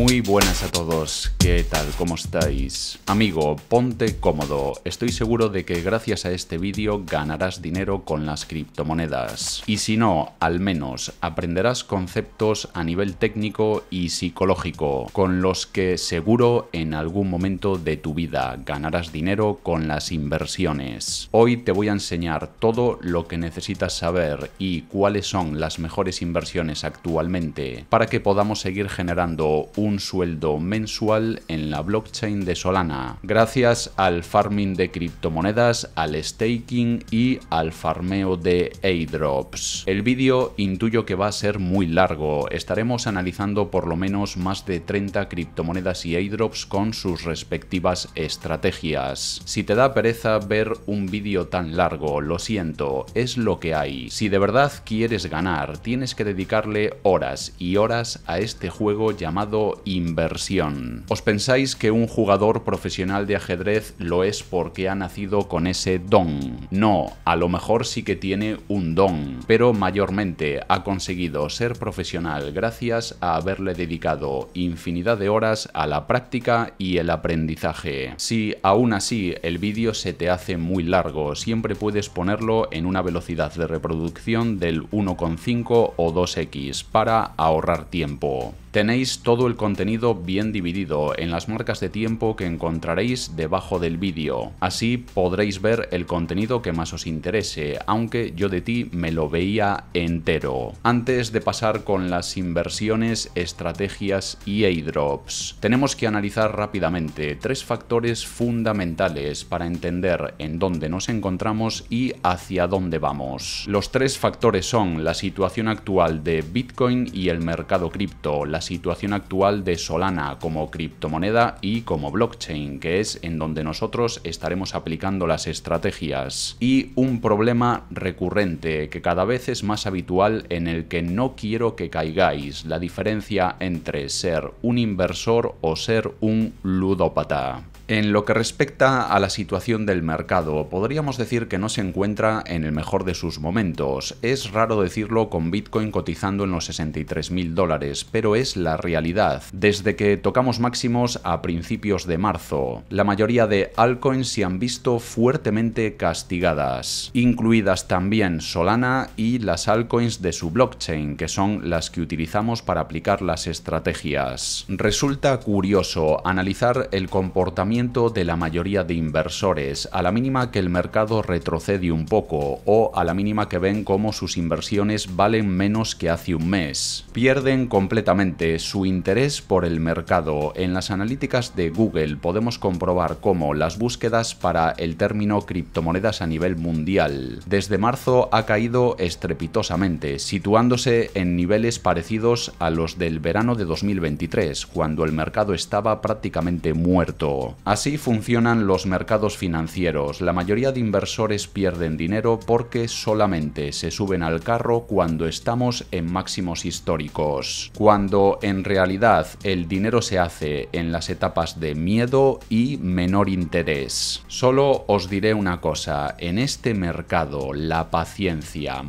Muy buenas a todos, ¿qué tal? ¿Cómo estáis? Amigo, ponte cómodo, estoy seguro de que gracias a este vídeo ganarás dinero con las criptomonedas. Y si no, al menos aprenderás conceptos a nivel técnico y psicológico, con los que seguro en algún momento de tu vida ganarás dinero con las inversiones. Hoy te voy a enseñar todo lo que necesitas saber y cuáles son las mejores inversiones actualmente para que podamos seguir generando un un sueldo mensual en la blockchain de Solana, gracias al farming de criptomonedas, al staking y al farmeo de airdrops. El vídeo intuyo que va a ser muy largo, estaremos analizando por lo menos más de 30 criptomonedas y airdrops con sus respectivas estrategias. Si te da pereza ver un vídeo tan largo, lo siento, es lo que hay. Si de verdad quieres ganar, tienes que dedicarle horas y horas a este juego llamado inversión. ¿Os pensáis que un jugador profesional de ajedrez lo es porque ha nacido con ese don? No, a lo mejor sí que tiene un don, pero mayormente ha conseguido ser profesional gracias a haberle dedicado infinidad de horas a la práctica y el aprendizaje. Si aún así el vídeo se te hace muy largo, siempre puedes ponerlo en una velocidad de reproducción del 1,5 o 2x para ahorrar tiempo. Tenéis todo el contenido bien dividido en las marcas de tiempo que encontraréis debajo del vídeo. Así podréis ver el contenido que más os interese, aunque yo de ti me lo veía entero. Antes de pasar con las inversiones, estrategias y airdrops, tenemos que analizar rápidamente tres factores fundamentales para entender en dónde nos encontramos y hacia dónde vamos. Los tres factores son la situación actual de Bitcoin y el mercado cripto, la la situación actual de Solana como criptomoneda y como blockchain, que es en donde nosotros estaremos aplicando las estrategias. Y un problema recurrente que cada vez es más habitual en el que no quiero que caigáis, la diferencia entre ser un inversor o ser un ludópata. En lo que respecta a la situación del mercado, podríamos decir que no se encuentra en el mejor de sus momentos. Es raro decirlo con Bitcoin cotizando en los 63.000 dólares, pero es la realidad. Desde que tocamos máximos a principios de marzo, la mayoría de altcoins se han visto fuertemente castigadas, incluidas también Solana y las altcoins de su blockchain, que son las que utilizamos para aplicar las estrategias. Resulta curioso analizar el comportamiento de la mayoría de inversores, a la mínima que el mercado retrocede un poco o a la mínima que ven cómo sus inversiones valen menos que hace un mes. Pierden completamente su interés por el mercado. En las analíticas de Google podemos comprobar cómo las búsquedas para el término criptomonedas a nivel mundial desde marzo ha caído estrepitosamente, situándose en niveles parecidos a los del verano de 2023, cuando el mercado estaba prácticamente muerto. Así funcionan los mercados financieros. La mayoría de inversores pierden dinero porque solamente se suben al carro cuando estamos en máximos históricos. Cuando en realidad el dinero se hace en las etapas de miedo y menor interés. Solo os diré una cosa, en este mercado la paciencia,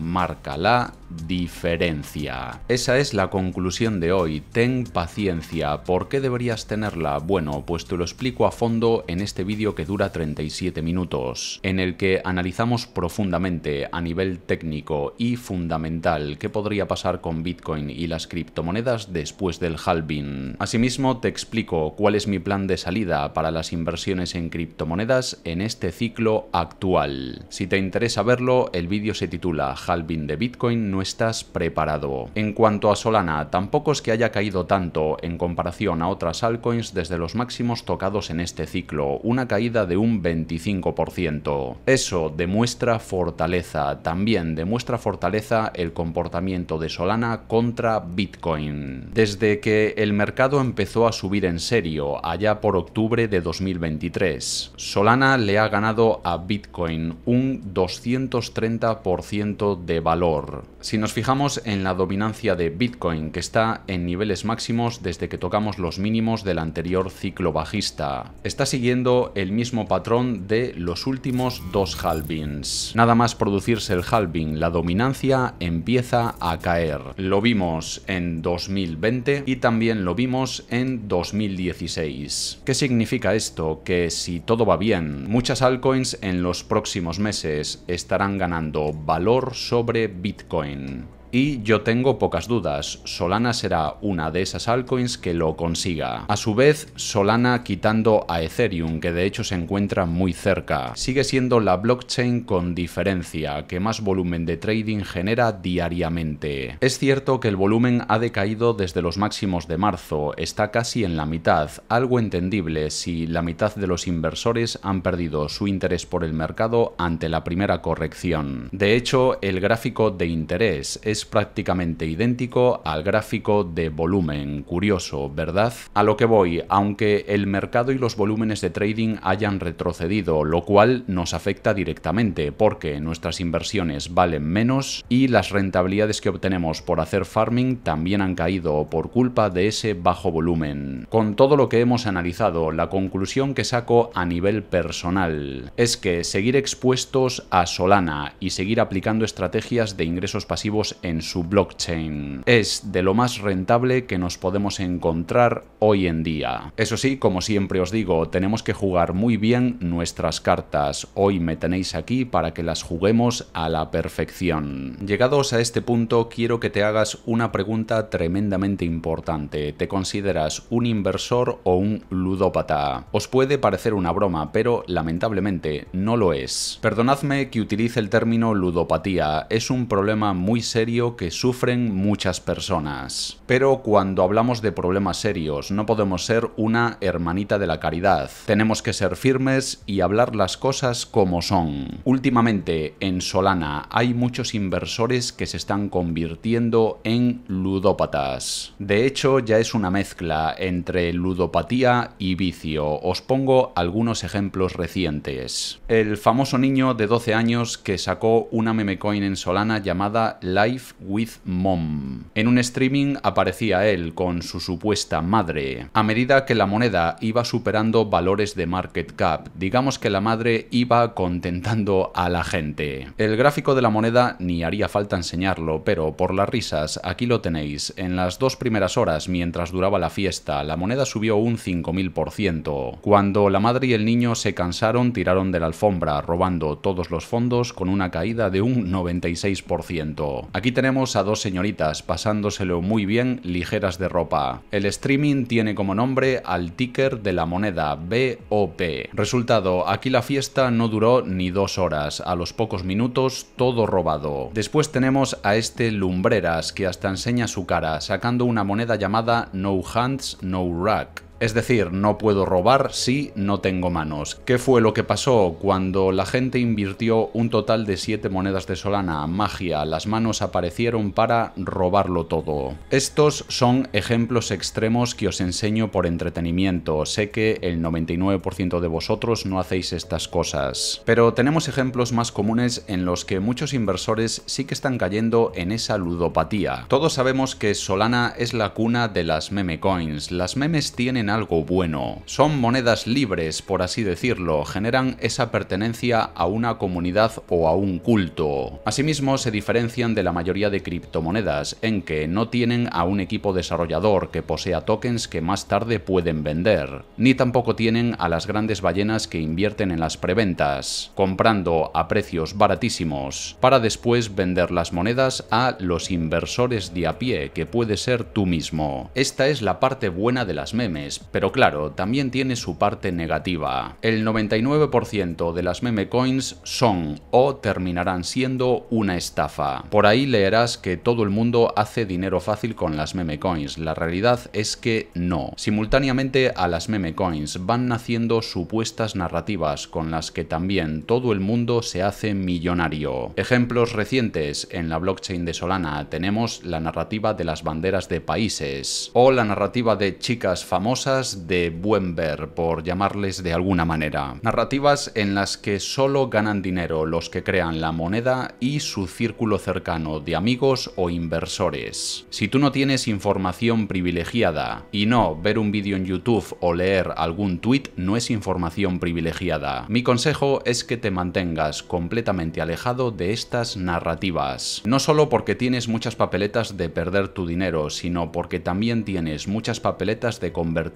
la diferencia. Esa es la conclusión de hoy. Ten paciencia. ¿Por qué deberías tenerla? Bueno, pues te lo explico a fondo en este vídeo que dura 37 minutos, en el que analizamos profundamente a nivel técnico y fundamental qué podría pasar con Bitcoin y las criptomonedas después del halving. Asimismo, te explico cuál es mi plan de salida para las inversiones en criptomonedas en este ciclo actual. Si te interesa verlo, el vídeo se titula Halving de Bitcoin estás preparado. En cuanto a Solana, tampoco es que haya caído tanto en comparación a otras altcoins desde los máximos tocados en este ciclo, una caída de un 25%. Eso demuestra fortaleza, también demuestra fortaleza el comportamiento de Solana contra Bitcoin. Desde que el mercado empezó a subir en serio, allá por octubre de 2023, Solana le ha ganado a Bitcoin un 230% de valor. Si nos fijamos en la dominancia de Bitcoin, que está en niveles máximos desde que tocamos los mínimos del anterior ciclo bajista, está siguiendo el mismo patrón de los últimos dos halvings. Nada más producirse el halving, la dominancia empieza a caer. Lo vimos en 2020 y también lo vimos en 2016. ¿Qué significa esto? Que si todo va bien, muchas altcoins en los próximos meses estarán ganando valor sobre Bitcoin in Y yo tengo pocas dudas, Solana será una de esas altcoins que lo consiga. A su vez, Solana quitando a Ethereum, que de hecho se encuentra muy cerca, sigue siendo la blockchain con diferencia que más volumen de trading genera diariamente. Es cierto que el volumen ha decaído desde los máximos de marzo, está casi en la mitad, algo entendible si la mitad de los inversores han perdido su interés por el mercado ante la primera corrección. De hecho, el gráfico de interés es prácticamente idéntico al gráfico de volumen. Curioso, ¿verdad? A lo que voy, aunque el mercado y los volúmenes de trading hayan retrocedido, lo cual nos afecta directamente porque nuestras inversiones valen menos y las rentabilidades que obtenemos por hacer farming también han caído por culpa de ese bajo volumen. Con todo lo que hemos analizado, la conclusión que saco a nivel personal es que seguir expuestos a Solana y seguir aplicando estrategias de ingresos pasivos en su blockchain. Es de lo más rentable que nos podemos encontrar hoy en día. Eso sí, como siempre os digo, tenemos que jugar muy bien nuestras cartas. Hoy me tenéis aquí para que las juguemos a la perfección. Llegados a este punto, quiero que te hagas una pregunta tremendamente importante. ¿Te consideras un inversor o un ludópata? Os puede parecer una broma, pero lamentablemente no lo es. Perdonadme que utilice el término ludopatía, es un problema muy serio que sufren muchas personas. Pero cuando hablamos de problemas serios no podemos ser una hermanita de la caridad. Tenemos que ser firmes y hablar las cosas como son. Últimamente en Solana hay muchos inversores que se están convirtiendo en ludópatas. De hecho ya es una mezcla entre ludopatía y vicio. Os pongo algunos ejemplos recientes. El famoso niño de 12 años que sacó una memecoin en Solana llamada Life with Mom. En un streaming aparecía él con su supuesta madre. A medida que la moneda iba superando valores de market cap, digamos que la madre iba contentando a la gente. El gráfico de la moneda ni haría falta enseñarlo, pero por las risas, aquí lo tenéis. En las dos primeras horas, mientras duraba la fiesta, la moneda subió un 5000%. Cuando la madre y el niño se cansaron, tiraron de la alfombra, robando todos los fondos con una caída de un 96%. Aquí tenemos a dos señoritas pasándoselo muy bien, ligeras de ropa. El streaming tiene como nombre al ticker de la moneda BOP. Resultado, aquí la fiesta no duró ni dos horas, a los pocos minutos todo robado. Después tenemos a este Lumbreras que hasta enseña su cara, sacando una moneda llamada No Hands, No Rack. Es decir, no puedo robar si no tengo manos. ¿Qué fue lo que pasó cuando la gente invirtió un total de 7 monedas de Solana a magia? Las manos aparecieron para robarlo todo. Estos son ejemplos extremos que os enseño por entretenimiento. Sé que el 99% de vosotros no hacéis estas cosas. Pero tenemos ejemplos más comunes en los que muchos inversores sí que están cayendo en esa ludopatía. Todos sabemos que Solana es la cuna de las meme coins. Las memes tienen algo bueno. Son monedas libres, por así decirlo, generan esa pertenencia a una comunidad o a un culto. Asimismo, se diferencian de la mayoría de criptomonedas, en que no tienen a un equipo desarrollador que posea tokens que más tarde pueden vender, ni tampoco tienen a las grandes ballenas que invierten en las preventas, comprando a precios baratísimos, para después vender las monedas a los inversores de a pie, que puede ser tú mismo. Esta es la parte buena de las memes, pero claro, también tiene su parte negativa. El 99% de las meme coins son o terminarán siendo una estafa. Por ahí leerás que todo el mundo hace dinero fácil con las meme coins. La realidad es que no. Simultáneamente a las meme coins van naciendo supuestas narrativas con las que también todo el mundo se hace millonario. Ejemplos recientes en la blockchain de Solana tenemos la narrativa de las banderas de países o la narrativa de chicas famosas de buen ver, por llamarles de alguna manera. Narrativas en las que solo ganan dinero los que crean la moneda y su círculo cercano de amigos o inversores. Si tú no tienes información privilegiada, y no, ver un vídeo en YouTube o leer algún tweet no es información privilegiada. Mi consejo es que te mantengas completamente alejado de estas narrativas. No solo porque tienes muchas papeletas de perder tu dinero, sino porque también tienes muchas papeletas de convertir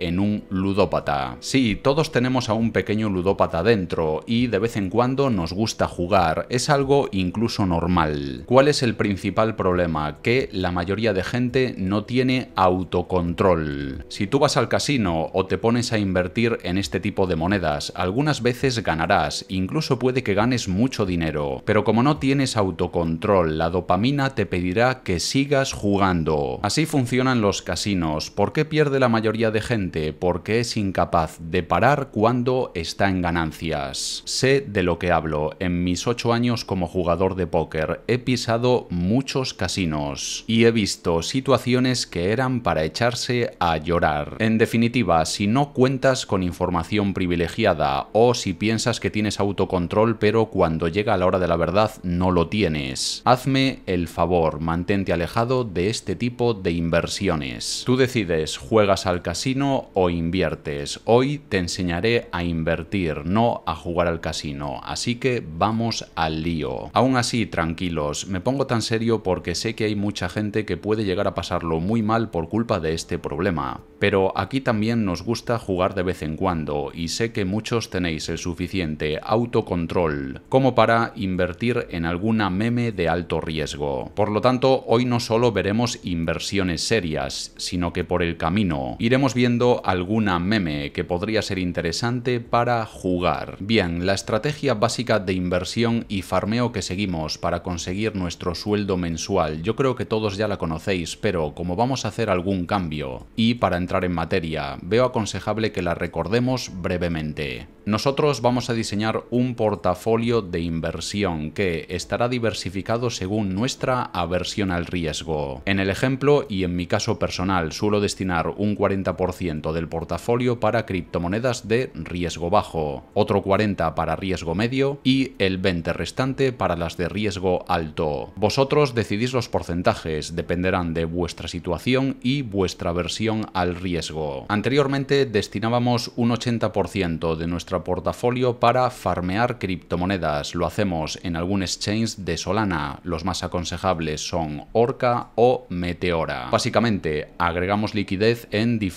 en un ludópata. Sí, todos tenemos a un pequeño ludópata dentro y de vez en cuando nos gusta jugar, es algo incluso normal. ¿Cuál es el principal problema? Que la mayoría de gente no tiene autocontrol. Si tú vas al casino o te pones a invertir en este tipo de monedas, algunas veces ganarás, incluso puede que ganes mucho dinero, pero como no tienes autocontrol, la dopamina te pedirá que sigas jugando. Así funcionan los casinos. ¿Por qué pierde la mayoría de gente porque es incapaz de parar cuando está en ganancias. Sé de lo que hablo, en mis ocho años como jugador de póker he pisado muchos casinos y he visto situaciones que eran para echarse a llorar. En definitiva, si no cuentas con información privilegiada o si piensas que tienes autocontrol pero cuando llega la hora de la verdad no lo tienes, hazme el favor, mantente alejado de este tipo de inversiones. Tú decides, juegas al casino o inviertes. Hoy te enseñaré a invertir, no a jugar al casino. Así que vamos al lío. Aún así, tranquilos, me pongo tan serio porque sé que hay mucha gente que puede llegar a pasarlo muy mal por culpa de este problema. Pero aquí también nos gusta jugar de vez en cuando y sé que muchos tenéis el suficiente autocontrol como para invertir en alguna meme de alto riesgo. Por lo tanto, hoy no solo veremos inversiones serias, sino que por el camino iremos viendo alguna meme que podría ser interesante para jugar. Bien, la estrategia básica de inversión y farmeo que seguimos para conseguir nuestro sueldo mensual, yo creo que todos ya la conocéis, pero como vamos a hacer algún cambio y para entrar en materia, veo aconsejable que la recordemos brevemente. Nosotros vamos a diseñar un portafolio de inversión que estará diversificado según nuestra aversión al riesgo. En el ejemplo y en mi caso personal suelo destinar un 40 40% del portafolio para criptomonedas de riesgo bajo, otro 40% para riesgo medio y el 20% restante para las de riesgo alto. Vosotros decidís los porcentajes, dependerán de vuestra situación y vuestra versión al riesgo. Anteriormente destinábamos un 80% de nuestro portafolio para farmear criptomonedas. Lo hacemos en algún exchange de Solana. Los más aconsejables son Orca o Meteora. Básicamente, agregamos liquidez en diferentes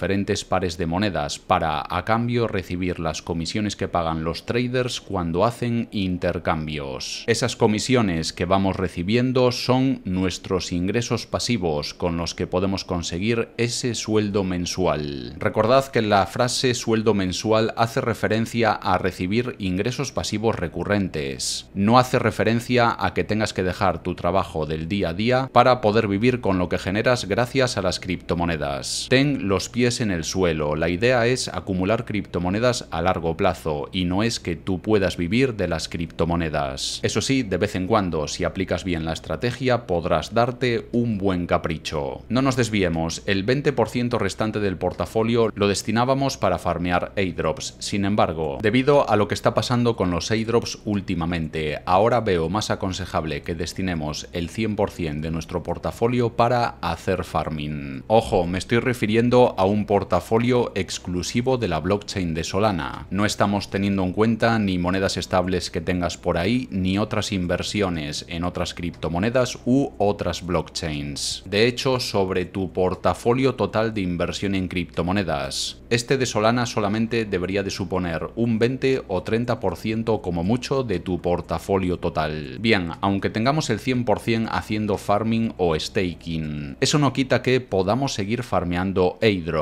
pares de monedas para, a cambio, recibir las comisiones que pagan los traders cuando hacen intercambios. Esas comisiones que vamos recibiendo son nuestros ingresos pasivos con los que podemos conseguir ese sueldo mensual. Recordad que la frase sueldo mensual hace referencia a recibir ingresos pasivos recurrentes. No hace referencia a que tengas que dejar tu trabajo del día a día para poder vivir con lo que generas gracias a las criptomonedas. Ten los pies en el suelo. La idea es acumular criptomonedas a largo plazo y no es que tú puedas vivir de las criptomonedas. Eso sí, de vez en cuando, si aplicas bien la estrategia, podrás darte un buen capricho. No nos desviemos, el 20% restante del portafolio lo destinábamos para farmear airdrops. Sin embargo, debido a lo que está pasando con los airdrops últimamente, ahora veo más aconsejable que destinemos el 100% de nuestro portafolio para hacer farming. Ojo, me estoy refiriendo a un portafolio exclusivo de la blockchain de Solana. No estamos teniendo en cuenta ni monedas estables que tengas por ahí, ni otras inversiones en otras criptomonedas u otras blockchains. De hecho, sobre tu portafolio total de inversión en criptomonedas. Este de Solana solamente debería de suponer un 20 o 30% como mucho de tu portafolio total. Bien, aunque tengamos el 100% haciendo farming o staking, eso no quita que podamos seguir farmeando airdrop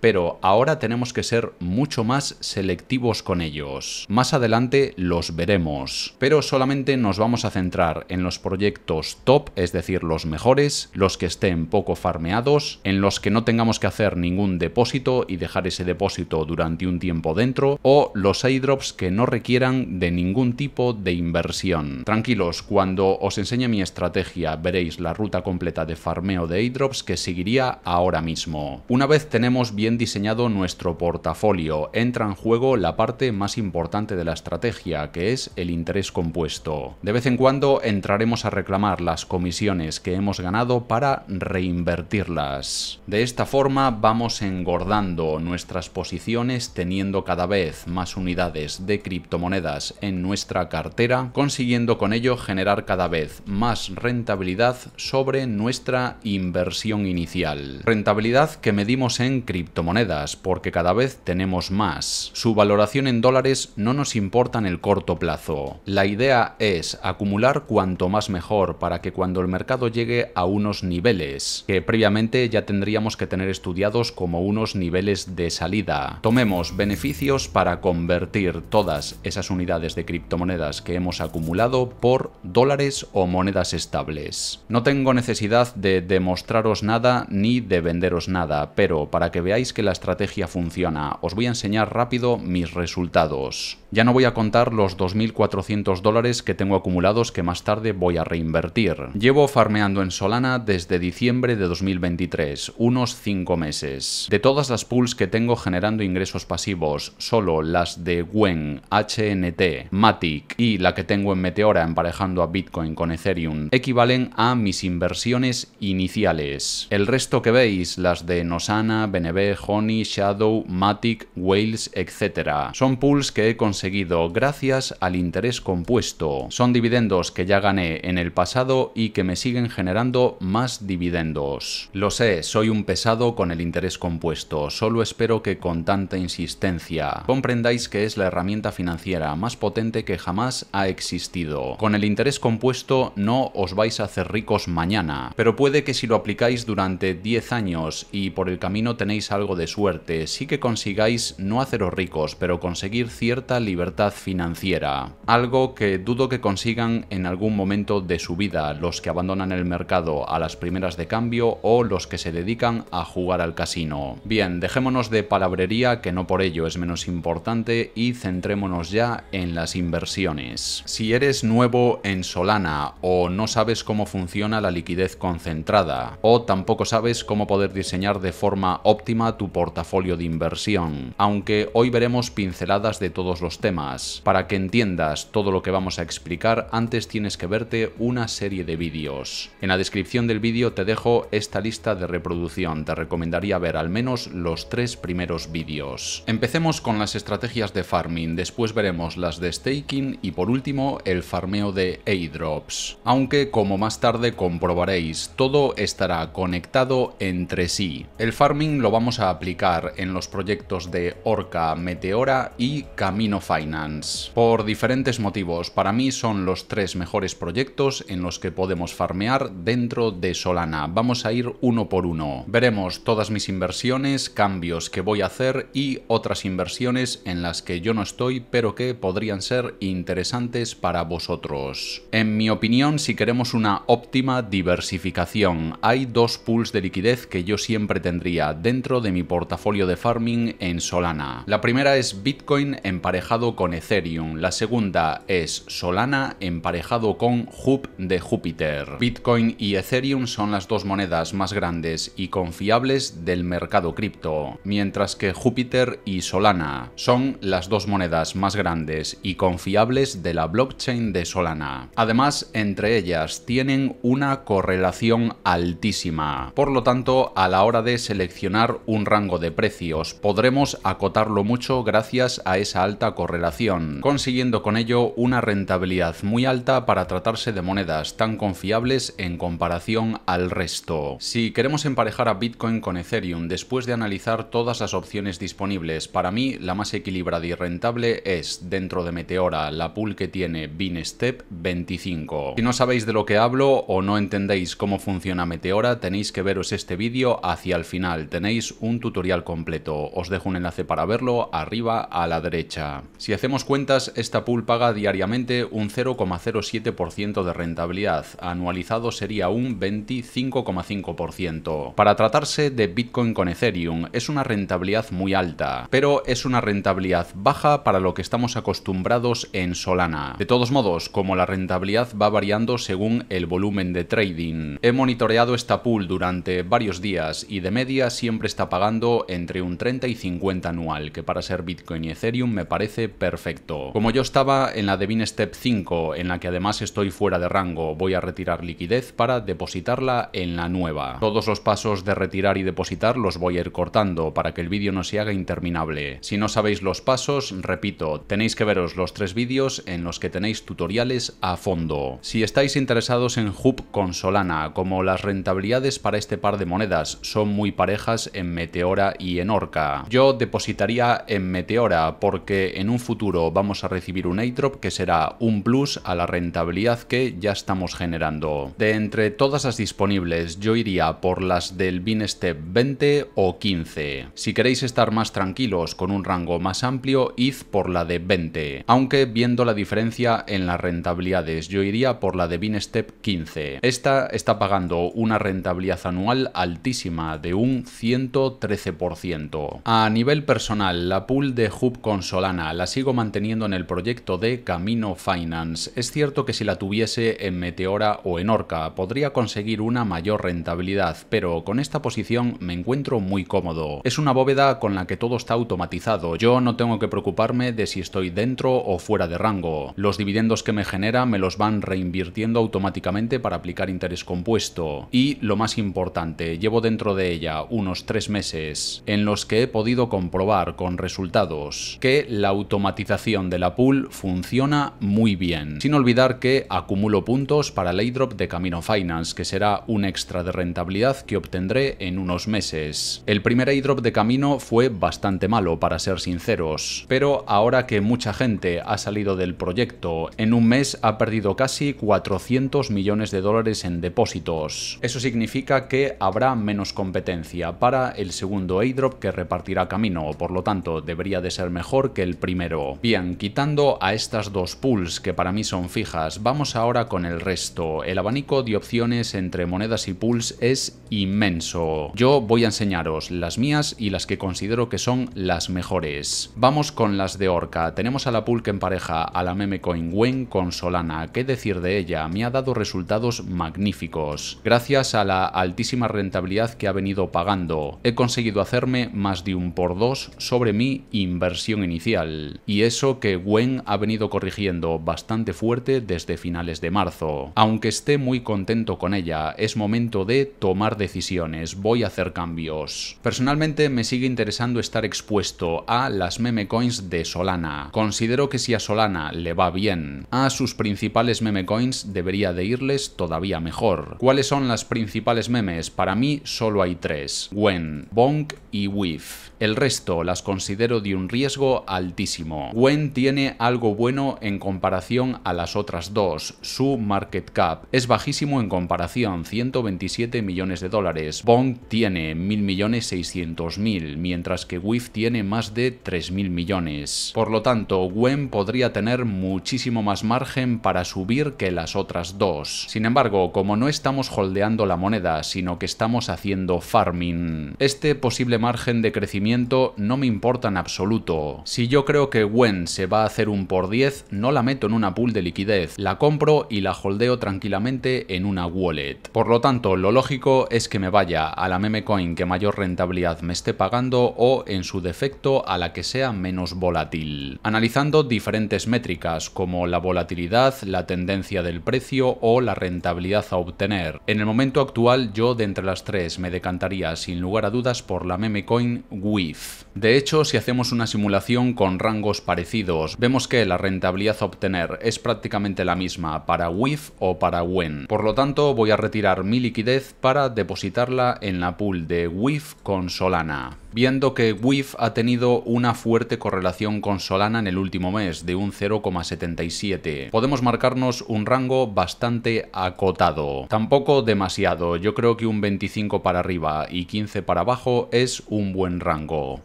pero ahora tenemos que ser mucho más selectivos con ellos. Más adelante los veremos, pero solamente nos vamos a centrar en los proyectos top, es decir, los mejores, los que estén poco farmeados, en los que no tengamos que hacer ningún depósito y dejar ese depósito durante un tiempo dentro, o los airdrops que no requieran de ningún tipo de inversión. Tranquilos, cuando os enseñe mi estrategia veréis la ruta completa de farmeo de airdrops que seguiría ahora mismo. Una vez tenemos bien diseñado nuestro portafolio, entra en juego la parte más importante de la estrategia, que es el interés compuesto. De vez en cuando entraremos a reclamar las comisiones que hemos ganado para reinvertirlas. De esta forma vamos engordando nuestras posiciones teniendo cada vez más unidades de criptomonedas en nuestra cartera, consiguiendo con ello generar cada vez más rentabilidad sobre nuestra inversión inicial. Rentabilidad que medimos en en criptomonedas, porque cada vez tenemos más. Su valoración en dólares no nos importa en el corto plazo. La idea es acumular cuanto más mejor para que cuando el mercado llegue a unos niveles, que previamente ya tendríamos que tener estudiados como unos niveles de salida. Tomemos beneficios para convertir todas esas unidades de criptomonedas que hemos acumulado por dólares o monedas estables. No tengo necesidad de demostraros nada ni de venderos nada, pero para que veáis que la estrategia funciona. Os voy a enseñar rápido mis resultados. Ya no voy a contar los 2.400 dólares que tengo acumulados que más tarde voy a reinvertir. Llevo farmeando en Solana desde diciembre de 2023, unos 5 meses. De todas las pools que tengo generando ingresos pasivos, solo las de Gwen, HNT, Matic y la que tengo en Meteora emparejando a Bitcoin con Ethereum equivalen a mis inversiones iniciales. El resto que veis, las de Nosana, BNB, Honey, Shadow, Matic, Wales, etc. Son pools que he conseguido gracias al interés compuesto. Son dividendos que ya gané en el pasado y que me siguen generando más dividendos. Lo sé, soy un pesado con el interés compuesto, solo espero que con tanta insistencia comprendáis que es la herramienta financiera más potente que jamás ha existido. Con el interés compuesto no os vais a hacer ricos mañana, pero puede que si lo aplicáis durante 10 años y por el camino tenéis algo de suerte, sí que consigáis no haceros ricos, pero conseguir cierta libertad financiera. Algo que dudo que consigan en algún momento de su vida los que abandonan el mercado a las primeras de cambio o los que se dedican a jugar al casino. Bien, dejémonos de palabrería que no por ello es menos importante y centrémonos ya en las inversiones. Si eres nuevo en Solana o no sabes cómo funciona la liquidez concentrada o tampoco sabes cómo poder diseñar de forma óptima tu portafolio de inversión, aunque hoy veremos pinceladas de todos los temas. Para que entiendas todo lo que vamos a explicar, antes tienes que verte una serie de vídeos. En la descripción del vídeo te dejo esta lista de reproducción, te recomendaría ver al menos los tres primeros vídeos. Empecemos con las estrategias de farming, después veremos las de staking y por último el farmeo de airdrops. Aunque como más tarde comprobaréis, todo estará conectado entre sí. El farming lo vamos a aplicar en los proyectos de Orca, Meteora y Camino Finance. Por diferentes motivos, para mí son los tres mejores proyectos en los que podemos farmear dentro de Solana. Vamos a ir uno por uno. Veremos todas mis inversiones, cambios que voy a hacer y otras inversiones en las que yo no estoy pero que podrían ser interesantes para vosotros. En mi opinión, si queremos una óptima diversificación, hay dos pools de liquidez que yo siempre tendría dentro de mi portafolio de farming en Solana. La primera es Bitcoin emparejado con Ethereum, la segunda es Solana emparejado con HUB de Júpiter. Bitcoin y Ethereum son las dos monedas más grandes y confiables del mercado cripto, mientras que Júpiter y Solana son las dos monedas más grandes y confiables de la blockchain de Solana. Además, entre ellas tienen una correlación altísima. Por lo tanto, a la hora de seleccionar un rango de precios. Podremos acotarlo mucho gracias a esa alta correlación, consiguiendo con ello una rentabilidad muy alta para tratarse de monedas tan confiables en comparación al resto. Si queremos emparejar a Bitcoin con Ethereum después de analizar todas las opciones disponibles, para mí la más equilibrada y rentable es, dentro de Meteora, la pool que tiene Binstep 25. Si no sabéis de lo que hablo o no entendéis cómo funciona Meteora, tenéis que veros este vídeo hacia el final tenéis un tutorial completo. Os dejo un enlace para verlo arriba a la derecha. Si hacemos cuentas, esta pool paga diariamente un 0,07% de rentabilidad. Anualizado sería un 25,5%. Para tratarse de Bitcoin con Ethereum, es una rentabilidad muy alta, pero es una rentabilidad baja para lo que estamos acostumbrados en Solana. De todos modos, como la rentabilidad va variando según el volumen de trading, he monitoreado esta pool durante varios días y de media siempre está pagando entre un 30 y 50 anual, que para ser Bitcoin y Ethereum me parece perfecto. Como yo estaba en la Devine Step 5, en la que además estoy fuera de rango, voy a retirar liquidez para depositarla en la nueva. Todos los pasos de retirar y depositar los voy a ir cortando para que el vídeo no se haga interminable. Si no sabéis los pasos, repito, tenéis que veros los tres vídeos en los que tenéis tutoriales a fondo. Si estáis interesados en Hub con Solana, como las rentabilidades para este par de monedas son muy parejas, en Meteora y en Orca. Yo depositaría en Meteora porque en un futuro vamos a recibir un airdrop que será un plus a la rentabilidad que ya estamos generando. De entre todas las disponibles yo iría por las del Binstep 20 o 15. Si queréis estar más tranquilos con un rango más amplio, id por la de 20, aunque viendo la diferencia en las rentabilidades yo iría por la de Binstep 15. Esta está pagando una rentabilidad anual altísima de un 100%. 113%. A nivel personal, la pool de Hub Consolana la sigo manteniendo en el proyecto de Camino Finance. Es cierto que si la tuviese en Meteora o en Orca podría conseguir una mayor rentabilidad, pero con esta posición me encuentro muy cómodo. Es una bóveda con la que todo está automatizado, yo no tengo que preocuparme de si estoy dentro o fuera de rango. Los dividendos que me genera me los van reinvirtiendo automáticamente para aplicar interés compuesto. Y lo más importante, llevo dentro de ella unos tres meses, en los que he podido comprobar con resultados que la automatización de la pool funciona muy bien, sin olvidar que acumulo puntos para el airdrop de Camino Finance, que será un extra de rentabilidad que obtendré en unos meses. El primer airdrop de Camino fue bastante malo, para ser sinceros, pero ahora que mucha gente ha salido del proyecto, en un mes ha perdido casi 400 millones de dólares en depósitos. Eso significa que habrá menos competencia para el segundo airdrop que repartirá camino, por lo tanto debería de ser mejor que el primero. Bien, quitando a estas dos pools que para mí son fijas, vamos ahora con el resto. El abanico de opciones entre monedas y pools es inmenso. Yo voy a enseñaros las mías y las que considero que son las mejores. Vamos con las de Orca. Tenemos a la pool que empareja a la coin Wen con Solana. ¿Qué decir de ella? Me ha dado resultados magníficos. Gracias a la altísima rentabilidad que ha venido pagando he conseguido hacerme más de un por dos sobre mi inversión inicial, y eso que Gwen ha venido corrigiendo bastante fuerte desde finales de marzo. Aunque esté muy contento con ella, es momento de tomar decisiones, voy a hacer cambios. Personalmente me sigue interesando estar expuesto a las meme coins de Solana. Considero que si a Solana le va bien, a sus principales meme coins debería de irles todavía mejor. ¿Cuáles son las principales memes? Para mí solo hay tres. WEN, Bong y whiff. El resto las considero de un riesgo altísimo. WEN tiene algo bueno en comparación a las otras dos. Su market cap es bajísimo en comparación, 127 millones de dólares. Bong tiene 1.600.000, millones mientras que Wiff tiene más de 3.000 millones. Por lo tanto, Wen podría tener muchísimo más margen para subir que las otras dos. Sin embargo, como no estamos holdeando la moneda, sino que estamos haciendo farming, este posible margen de crecimiento no me importa en absoluto. Si yo creo que WEN se va a hacer un por 10, no la meto en una pool de liquidez, la compro y la holdeo tranquilamente en una wallet. Por lo tanto, lo lógico es que me vaya a la meme coin que mayor rentabilidad me esté pagando o, en su defecto, a la que sea menos volátil. Analizando diferentes métricas como la volatilidad, la tendencia del precio o la rentabilidad a obtener. En el momento actual yo de entre las tres me decantaría sin lugar a dudas por la meme coin WIF. De hecho, si hacemos una simulación con rangos parecidos, vemos que la rentabilidad a obtener es prácticamente la misma para WIF o para WEN. Por lo tanto, voy a retirar mi liquidez para depositarla en la pool de WIF con Solana viendo que WIF ha tenido una fuerte correlación con Solana en el último mes, de un 0,77. Podemos marcarnos un rango bastante acotado. Tampoco demasiado, yo creo que un 25 para arriba y 15 para abajo es un buen rango.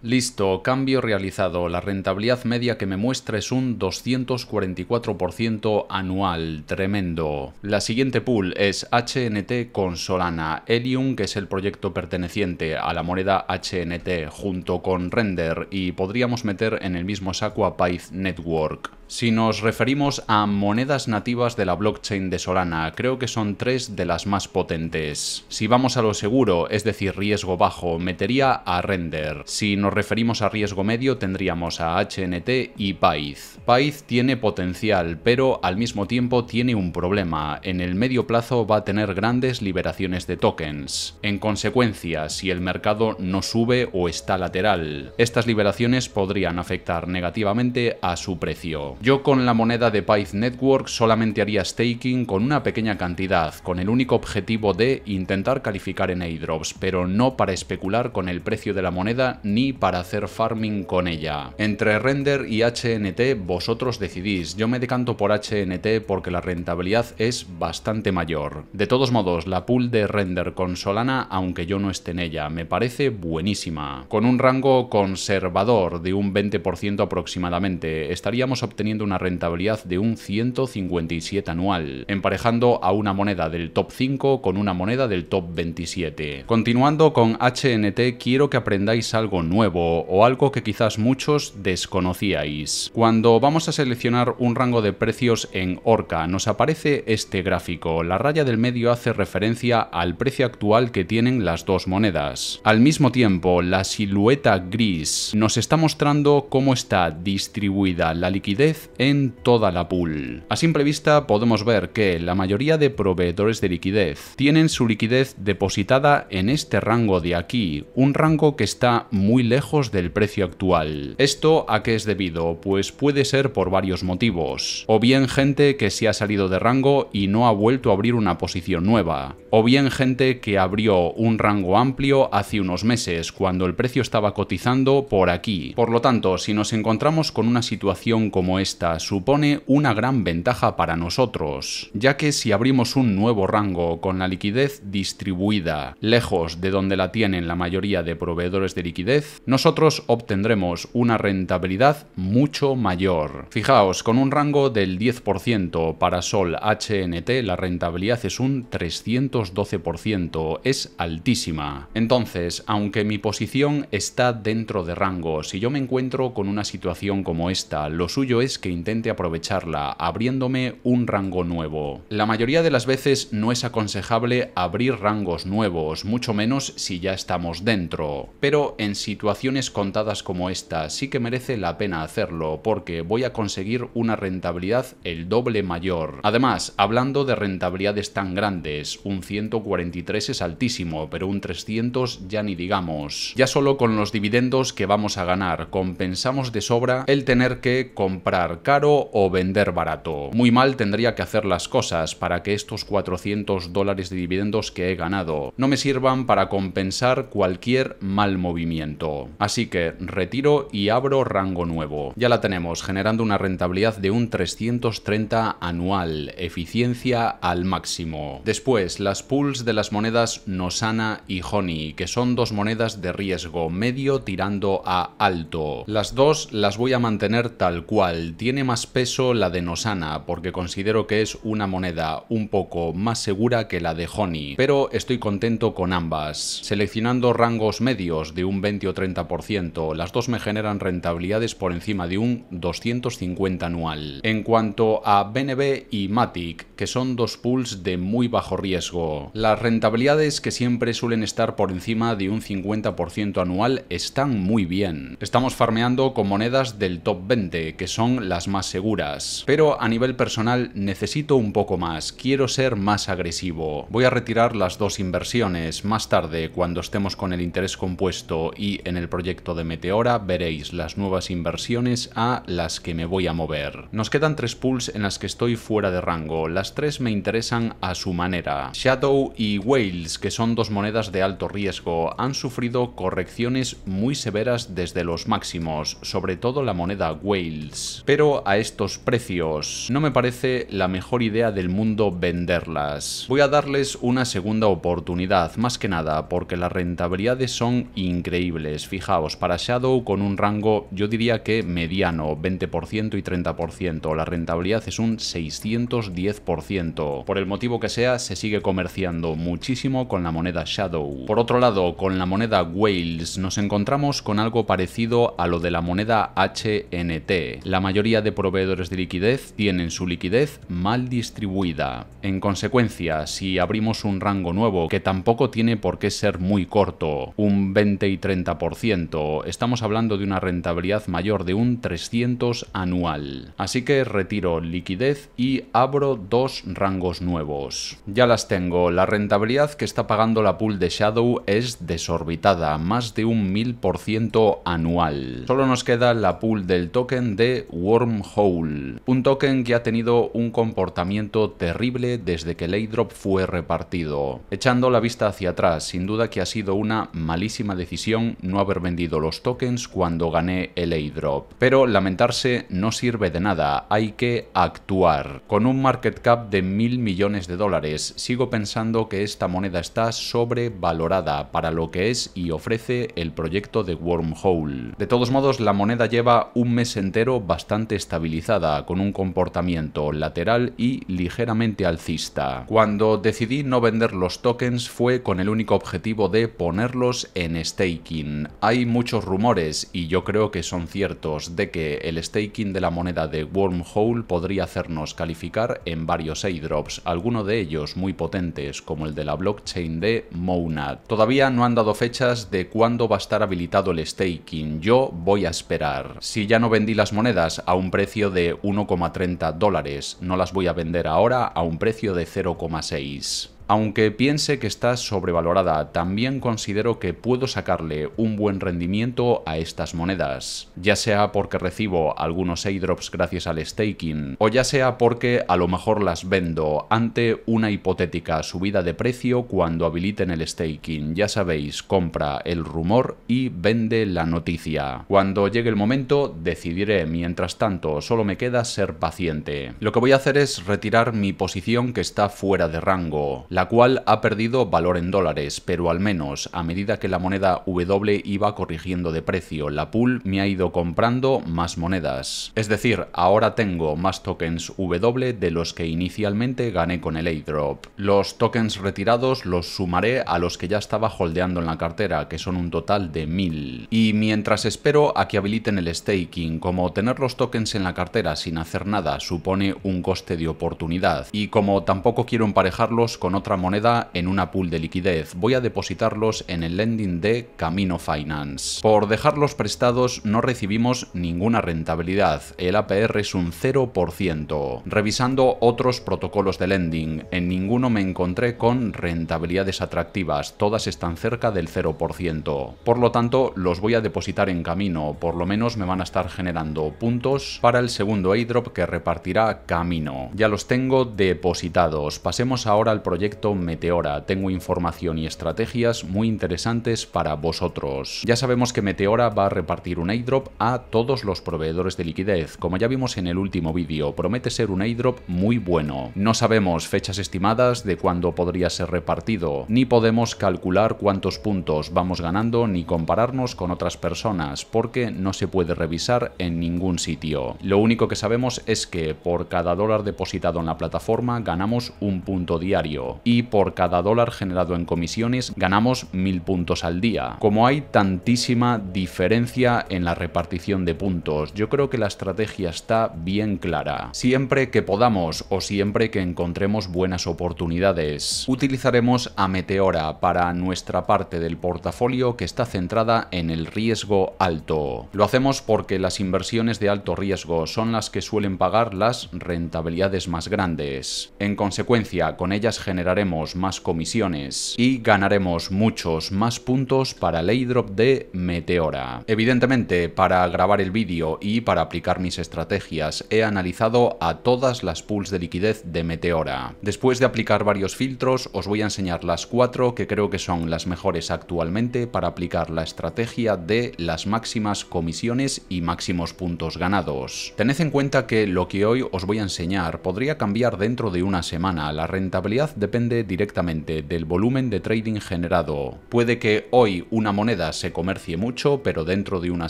Listo, cambio realizado. La rentabilidad media que me muestra es un 244% anual. Tremendo. La siguiente pool es HNT con Solana. Helium, que es el proyecto perteneciente a la moneda HNT junto con Render y podríamos meter en el mismo saco a Pyth Network si nos referimos a monedas nativas de la blockchain de Solana, creo que son tres de las más potentes. Si vamos a lo seguro, es decir, riesgo bajo, metería a Render. Si nos referimos a riesgo medio, tendríamos a HNT y Paiz. Paiz tiene potencial, pero al mismo tiempo tiene un problema. En el medio plazo va a tener grandes liberaciones de tokens. En consecuencia, si el mercado no sube o está lateral, estas liberaciones podrían afectar negativamente a su precio. Yo con la moneda de Pyth Network solamente haría staking con una pequeña cantidad, con el único objetivo de intentar calificar en airdrops, pero no para especular con el precio de la moneda ni para hacer farming con ella. Entre Render y HNT vosotros decidís, yo me decanto por HNT porque la rentabilidad es bastante mayor. De todos modos, la pool de Render con Solana, aunque yo no esté en ella, me parece buenísima. Con un rango conservador de un 20% aproximadamente, estaríamos obteniendo una rentabilidad de un 157 anual, emparejando a una moneda del top 5 con una moneda del top 27. Continuando con HNT, quiero que aprendáis algo nuevo o algo que quizás muchos desconocíais. Cuando vamos a seleccionar un rango de precios en Orca, nos aparece este gráfico. La raya del medio hace referencia al precio actual que tienen las dos monedas. Al mismo tiempo, la silueta gris nos está mostrando cómo está distribuida la liquidez en toda la pool. A simple vista podemos ver que la mayoría de proveedores de liquidez tienen su liquidez depositada en este rango de aquí, un rango que está muy lejos del precio actual. ¿Esto a qué es debido? Pues puede ser por varios motivos. O bien gente que se ha salido de rango y no ha vuelto a abrir una posición nueva. O bien gente que abrió un rango amplio hace unos meses cuando el precio estaba cotizando por aquí. Por lo tanto, si nos encontramos con una situación como esta supone una gran ventaja para nosotros, ya que si abrimos un nuevo rango con la liquidez distribuida lejos de donde la tienen la mayoría de proveedores de liquidez, nosotros obtendremos una rentabilidad mucho mayor. Fijaos, con un rango del 10% para Sol HNT la rentabilidad es un 312%, es altísima. Entonces, aunque mi posición está dentro de rango, si yo me encuentro con una situación como esta, lo suyo es que intente aprovecharla, abriéndome un rango nuevo. La mayoría de las veces no es aconsejable abrir rangos nuevos, mucho menos si ya estamos dentro. Pero en situaciones contadas como esta sí que merece la pena hacerlo, porque voy a conseguir una rentabilidad el doble mayor. Además, hablando de rentabilidades tan grandes, un 143 es altísimo, pero un 300 ya ni digamos. Ya solo con los dividendos que vamos a ganar, compensamos de sobra el tener que comprar caro o vender barato. Muy mal tendría que hacer las cosas para que estos 400 dólares de dividendos que he ganado no me sirvan para compensar cualquier mal movimiento. Así que retiro y abro rango nuevo. Ya la tenemos, generando una rentabilidad de un 330 anual, eficiencia al máximo. Después, las pools de las monedas Nosana y Honey, que son dos monedas de riesgo medio tirando a alto. Las dos las voy a mantener tal cual, tiene más peso la de Nosana, porque considero que es una moneda un poco más segura que la de Honey, pero estoy contento con ambas. Seleccionando rangos medios de un 20 o 30%, las dos me generan rentabilidades por encima de un 250 anual. En cuanto a BNB y Matic, que son dos pools de muy bajo riesgo, las rentabilidades que siempre suelen estar por encima de un 50% anual están muy bien. Estamos farmeando con monedas del top 20, que son las más seguras. Pero a nivel personal necesito un poco más, quiero ser más agresivo. Voy a retirar las dos inversiones. Más tarde, cuando estemos con el interés compuesto y en el proyecto de Meteora, veréis las nuevas inversiones a las que me voy a mover. Nos quedan tres pools en las que estoy fuera de rango. Las tres me interesan a su manera. Shadow y whales que son dos monedas de alto riesgo, han sufrido correcciones muy severas desde los máximos, sobre todo la moneda Wales pero a estos precios no me parece la mejor idea del mundo venderlas. Voy a darles una segunda oportunidad, más que nada porque las rentabilidades son increíbles. Fijaos, para Shadow con un rango yo diría que mediano, 20% y 30%, la rentabilidad es un 610%. Por el motivo que sea, se sigue comerciando muchísimo con la moneda Shadow. Por otro lado, con la moneda Wales nos encontramos con algo parecido a lo de la moneda HNT. La de proveedores de liquidez tienen su liquidez mal distribuida. En consecuencia, si abrimos un rango nuevo que tampoco tiene por qué ser muy corto, un 20 y 30%, estamos hablando de una rentabilidad mayor de un 300 anual. Así que retiro liquidez y abro dos rangos nuevos. Ya las tengo, la rentabilidad que está pagando la pool de Shadow es desorbitada, más de un 1000% anual. Solo nos queda la pool del token de Wormhole, un token que ha tenido un comportamiento terrible desde que el airdrop fue repartido. Echando la vista hacia atrás, sin duda que ha sido una malísima decisión no haber vendido los tokens cuando gané el airdrop. Pero lamentarse no sirve de nada, hay que actuar. Con un market cap de mil millones de dólares, sigo pensando que esta moneda está sobrevalorada para lo que es y ofrece el proyecto de Wormhole. De todos modos, la moneda lleva un mes entero bastante estabilizada, con un comportamiento lateral y ligeramente alcista. Cuando decidí no vender los tokens fue con el único objetivo de ponerlos en staking. Hay muchos rumores, y yo creo que son ciertos, de que el staking de la moneda de Wormhole podría hacernos calificar en varios airdrops, algunos de ellos muy potentes, como el de la blockchain de Monad. Todavía no han dado fechas de cuándo va a estar habilitado el staking, yo voy a esperar. Si ya no vendí las monedas a un precio de 1,30 dólares. No las voy a vender ahora a un precio de 0,6. Aunque piense que está sobrevalorada, también considero que puedo sacarle un buen rendimiento a estas monedas, ya sea porque recibo algunos airdrops gracias al staking, o ya sea porque a lo mejor las vendo ante una hipotética subida de precio cuando habiliten el staking. Ya sabéis, compra el rumor y vende la noticia. Cuando llegue el momento, decidiré. Mientras tanto, solo me queda ser paciente. Lo que voy a hacer es retirar mi posición que está fuera de rango la cual ha perdido valor en dólares, pero al menos a medida que la moneda W iba corrigiendo de precio, la pool me ha ido comprando más monedas. Es decir, ahora tengo más tokens W de los que inicialmente gané con el airdrop. Los tokens retirados los sumaré a los que ya estaba holdeando en la cartera, que son un total de 1000. Y mientras espero a que habiliten el staking, como tener los tokens en la cartera sin hacer nada supone un coste de oportunidad, y como tampoco quiero emparejarlos con otra moneda en una pool de liquidez. Voy a depositarlos en el lending de Camino Finance. Por dejarlos prestados no recibimos ninguna rentabilidad. El APR es un 0%. Revisando otros protocolos de lending, en ninguno me encontré con rentabilidades atractivas. Todas están cerca del 0%. Por lo tanto, los voy a depositar en Camino. Por lo menos me van a estar generando puntos para el segundo airdrop que repartirá Camino. Ya los tengo depositados. Pasemos ahora al proyecto Meteora. Tengo información y estrategias muy interesantes para vosotros. Ya sabemos que Meteora va a repartir un airdrop a todos los proveedores de liquidez. Como ya vimos en el último vídeo, promete ser un airdrop muy bueno. No sabemos fechas estimadas de cuándo podría ser repartido, ni podemos calcular cuántos puntos vamos ganando ni compararnos con otras personas, porque no se puede revisar en ningún sitio. Lo único que sabemos es que por cada dólar depositado en la plataforma ganamos un punto diario y por cada dólar generado en comisiones ganamos mil puntos al día. Como hay tantísima diferencia en la repartición de puntos, yo creo que la estrategia está bien clara. Siempre que podamos o siempre que encontremos buenas oportunidades, utilizaremos a Meteora para nuestra parte del portafolio que está centrada en el riesgo alto. Lo hacemos porque las inversiones de alto riesgo son las que suelen pagar las rentabilidades más grandes. En consecuencia, con ellas generamos haremos más comisiones y ganaremos muchos más puntos para el airdrop de Meteora. Evidentemente, para grabar el vídeo y para aplicar mis estrategias, he analizado a todas las pools de liquidez de Meteora. Después de aplicar varios filtros, os voy a enseñar las cuatro que creo que son las mejores actualmente para aplicar la estrategia de las máximas comisiones y máximos puntos ganados. Tened en cuenta que lo que hoy os voy a enseñar podría cambiar dentro de una semana, la rentabilidad depende depende directamente del volumen de trading generado. Puede que hoy una moneda se comercie mucho, pero dentro de una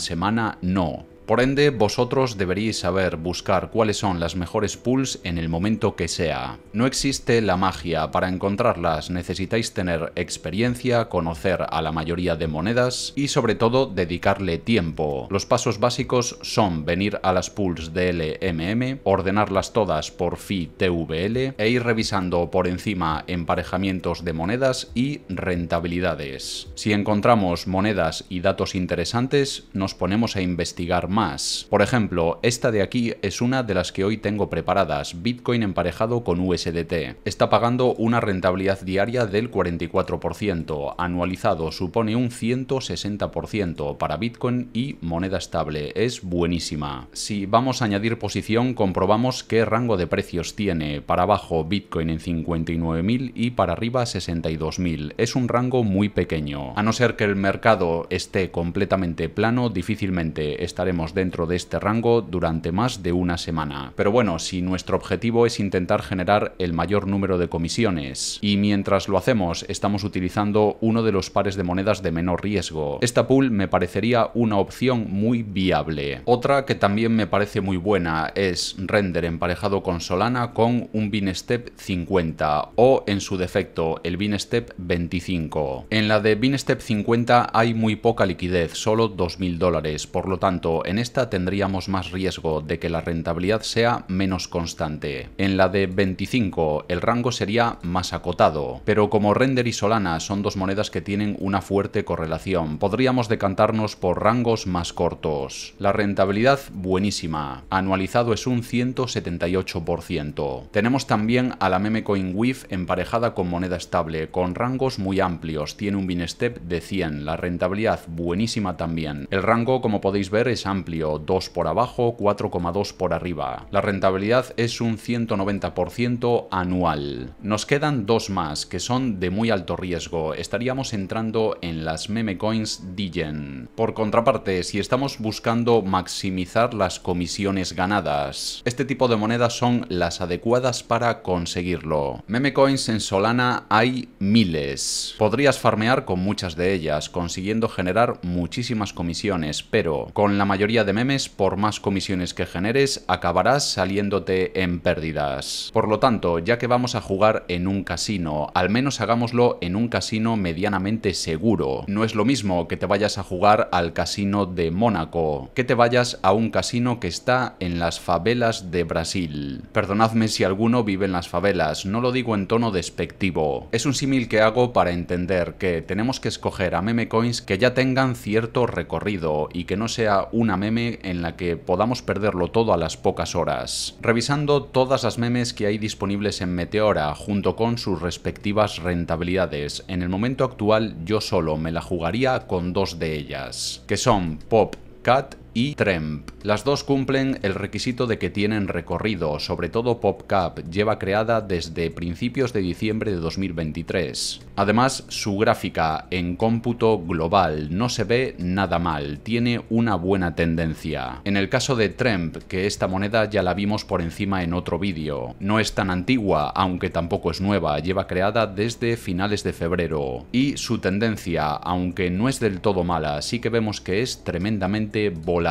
semana no. Por ende, vosotros deberíais saber buscar cuáles son las mejores pools en el momento que sea. No existe la magia, para encontrarlas necesitáis tener experiencia, conocer a la mayoría de monedas y sobre todo dedicarle tiempo. Los pasos básicos son venir a las pools de LMM, ordenarlas todas por FI TVL e ir revisando por encima emparejamientos de monedas y rentabilidades. Si encontramos monedas y datos interesantes, nos ponemos a investigar más por ejemplo, esta de aquí es una de las que hoy tengo preparadas, Bitcoin emparejado con USDT. Está pagando una rentabilidad diaria del 44%, anualizado supone un 160% para Bitcoin y moneda estable, es buenísima. Si vamos a añadir posición, comprobamos qué rango de precios tiene, para abajo Bitcoin en 59.000 y para arriba 62.000, es un rango muy pequeño. A no ser que el mercado esté completamente plano, difícilmente estaremos dentro de este rango durante más de una semana. Pero bueno, si nuestro objetivo es intentar generar el mayor número de comisiones, y mientras lo hacemos estamos utilizando uno de los pares de monedas de menor riesgo. Esta pool me parecería una opción muy viable. Otra que también me parece muy buena es Render emparejado con Solana con un Binstep 50 o en su defecto el Binstep 25. En la de Binstep 50 hay muy poca liquidez, solo 2.000 dólares, por lo tanto en esta tendríamos más riesgo de que la rentabilidad sea menos constante. En la de 25 el rango sería más acotado, pero como Render y Solana son dos monedas que tienen una fuerte correlación, podríamos decantarnos por rangos más cortos. La rentabilidad buenísima, anualizado es un 178%. Tenemos también a la meme coin WIF emparejada con moneda estable, con rangos muy amplios, tiene un step de 100, la rentabilidad buenísima también. El rango como podéis ver es amplio amplio, 2 por abajo, 4,2 por arriba. La rentabilidad es un 190% anual. Nos quedan dos más, que son de muy alto riesgo. Estaríamos entrando en las meme coins Digen. Por contraparte, si estamos buscando maximizar las comisiones ganadas, este tipo de monedas son las adecuadas para conseguirlo. Meme coins en Solana hay miles. Podrías farmear con muchas de ellas, consiguiendo generar muchísimas comisiones, pero con la mayoría de memes, por más comisiones que generes, acabarás saliéndote en pérdidas. Por lo tanto, ya que vamos a jugar en un casino, al menos hagámoslo en un casino medianamente seguro. No es lo mismo que te vayas a jugar al casino de Mónaco, que te vayas a un casino que está en las favelas de Brasil. Perdonadme si alguno vive en las favelas, no lo digo en tono despectivo. Es un símil que hago para entender que tenemos que escoger a meme coins que ya tengan cierto recorrido y que no sea una meme en la que podamos perderlo todo a las pocas horas, revisando todas las memes que hay disponibles en Meteora junto con sus respectivas rentabilidades. En el momento actual yo solo me la jugaría con dos de ellas, que son Pop Cat y Tremp. Las dos cumplen el requisito de que tienen recorrido, sobre todo PopCap lleva creada desde principios de diciembre de 2023. Además, su gráfica en cómputo global no se ve nada mal, tiene una buena tendencia. En el caso de Tremp, que esta moneda ya la vimos por encima en otro vídeo, no es tan antigua, aunque tampoco es nueva, lleva creada desde finales de febrero. Y su tendencia, aunque no es del todo mala, sí que vemos que es tremendamente volátil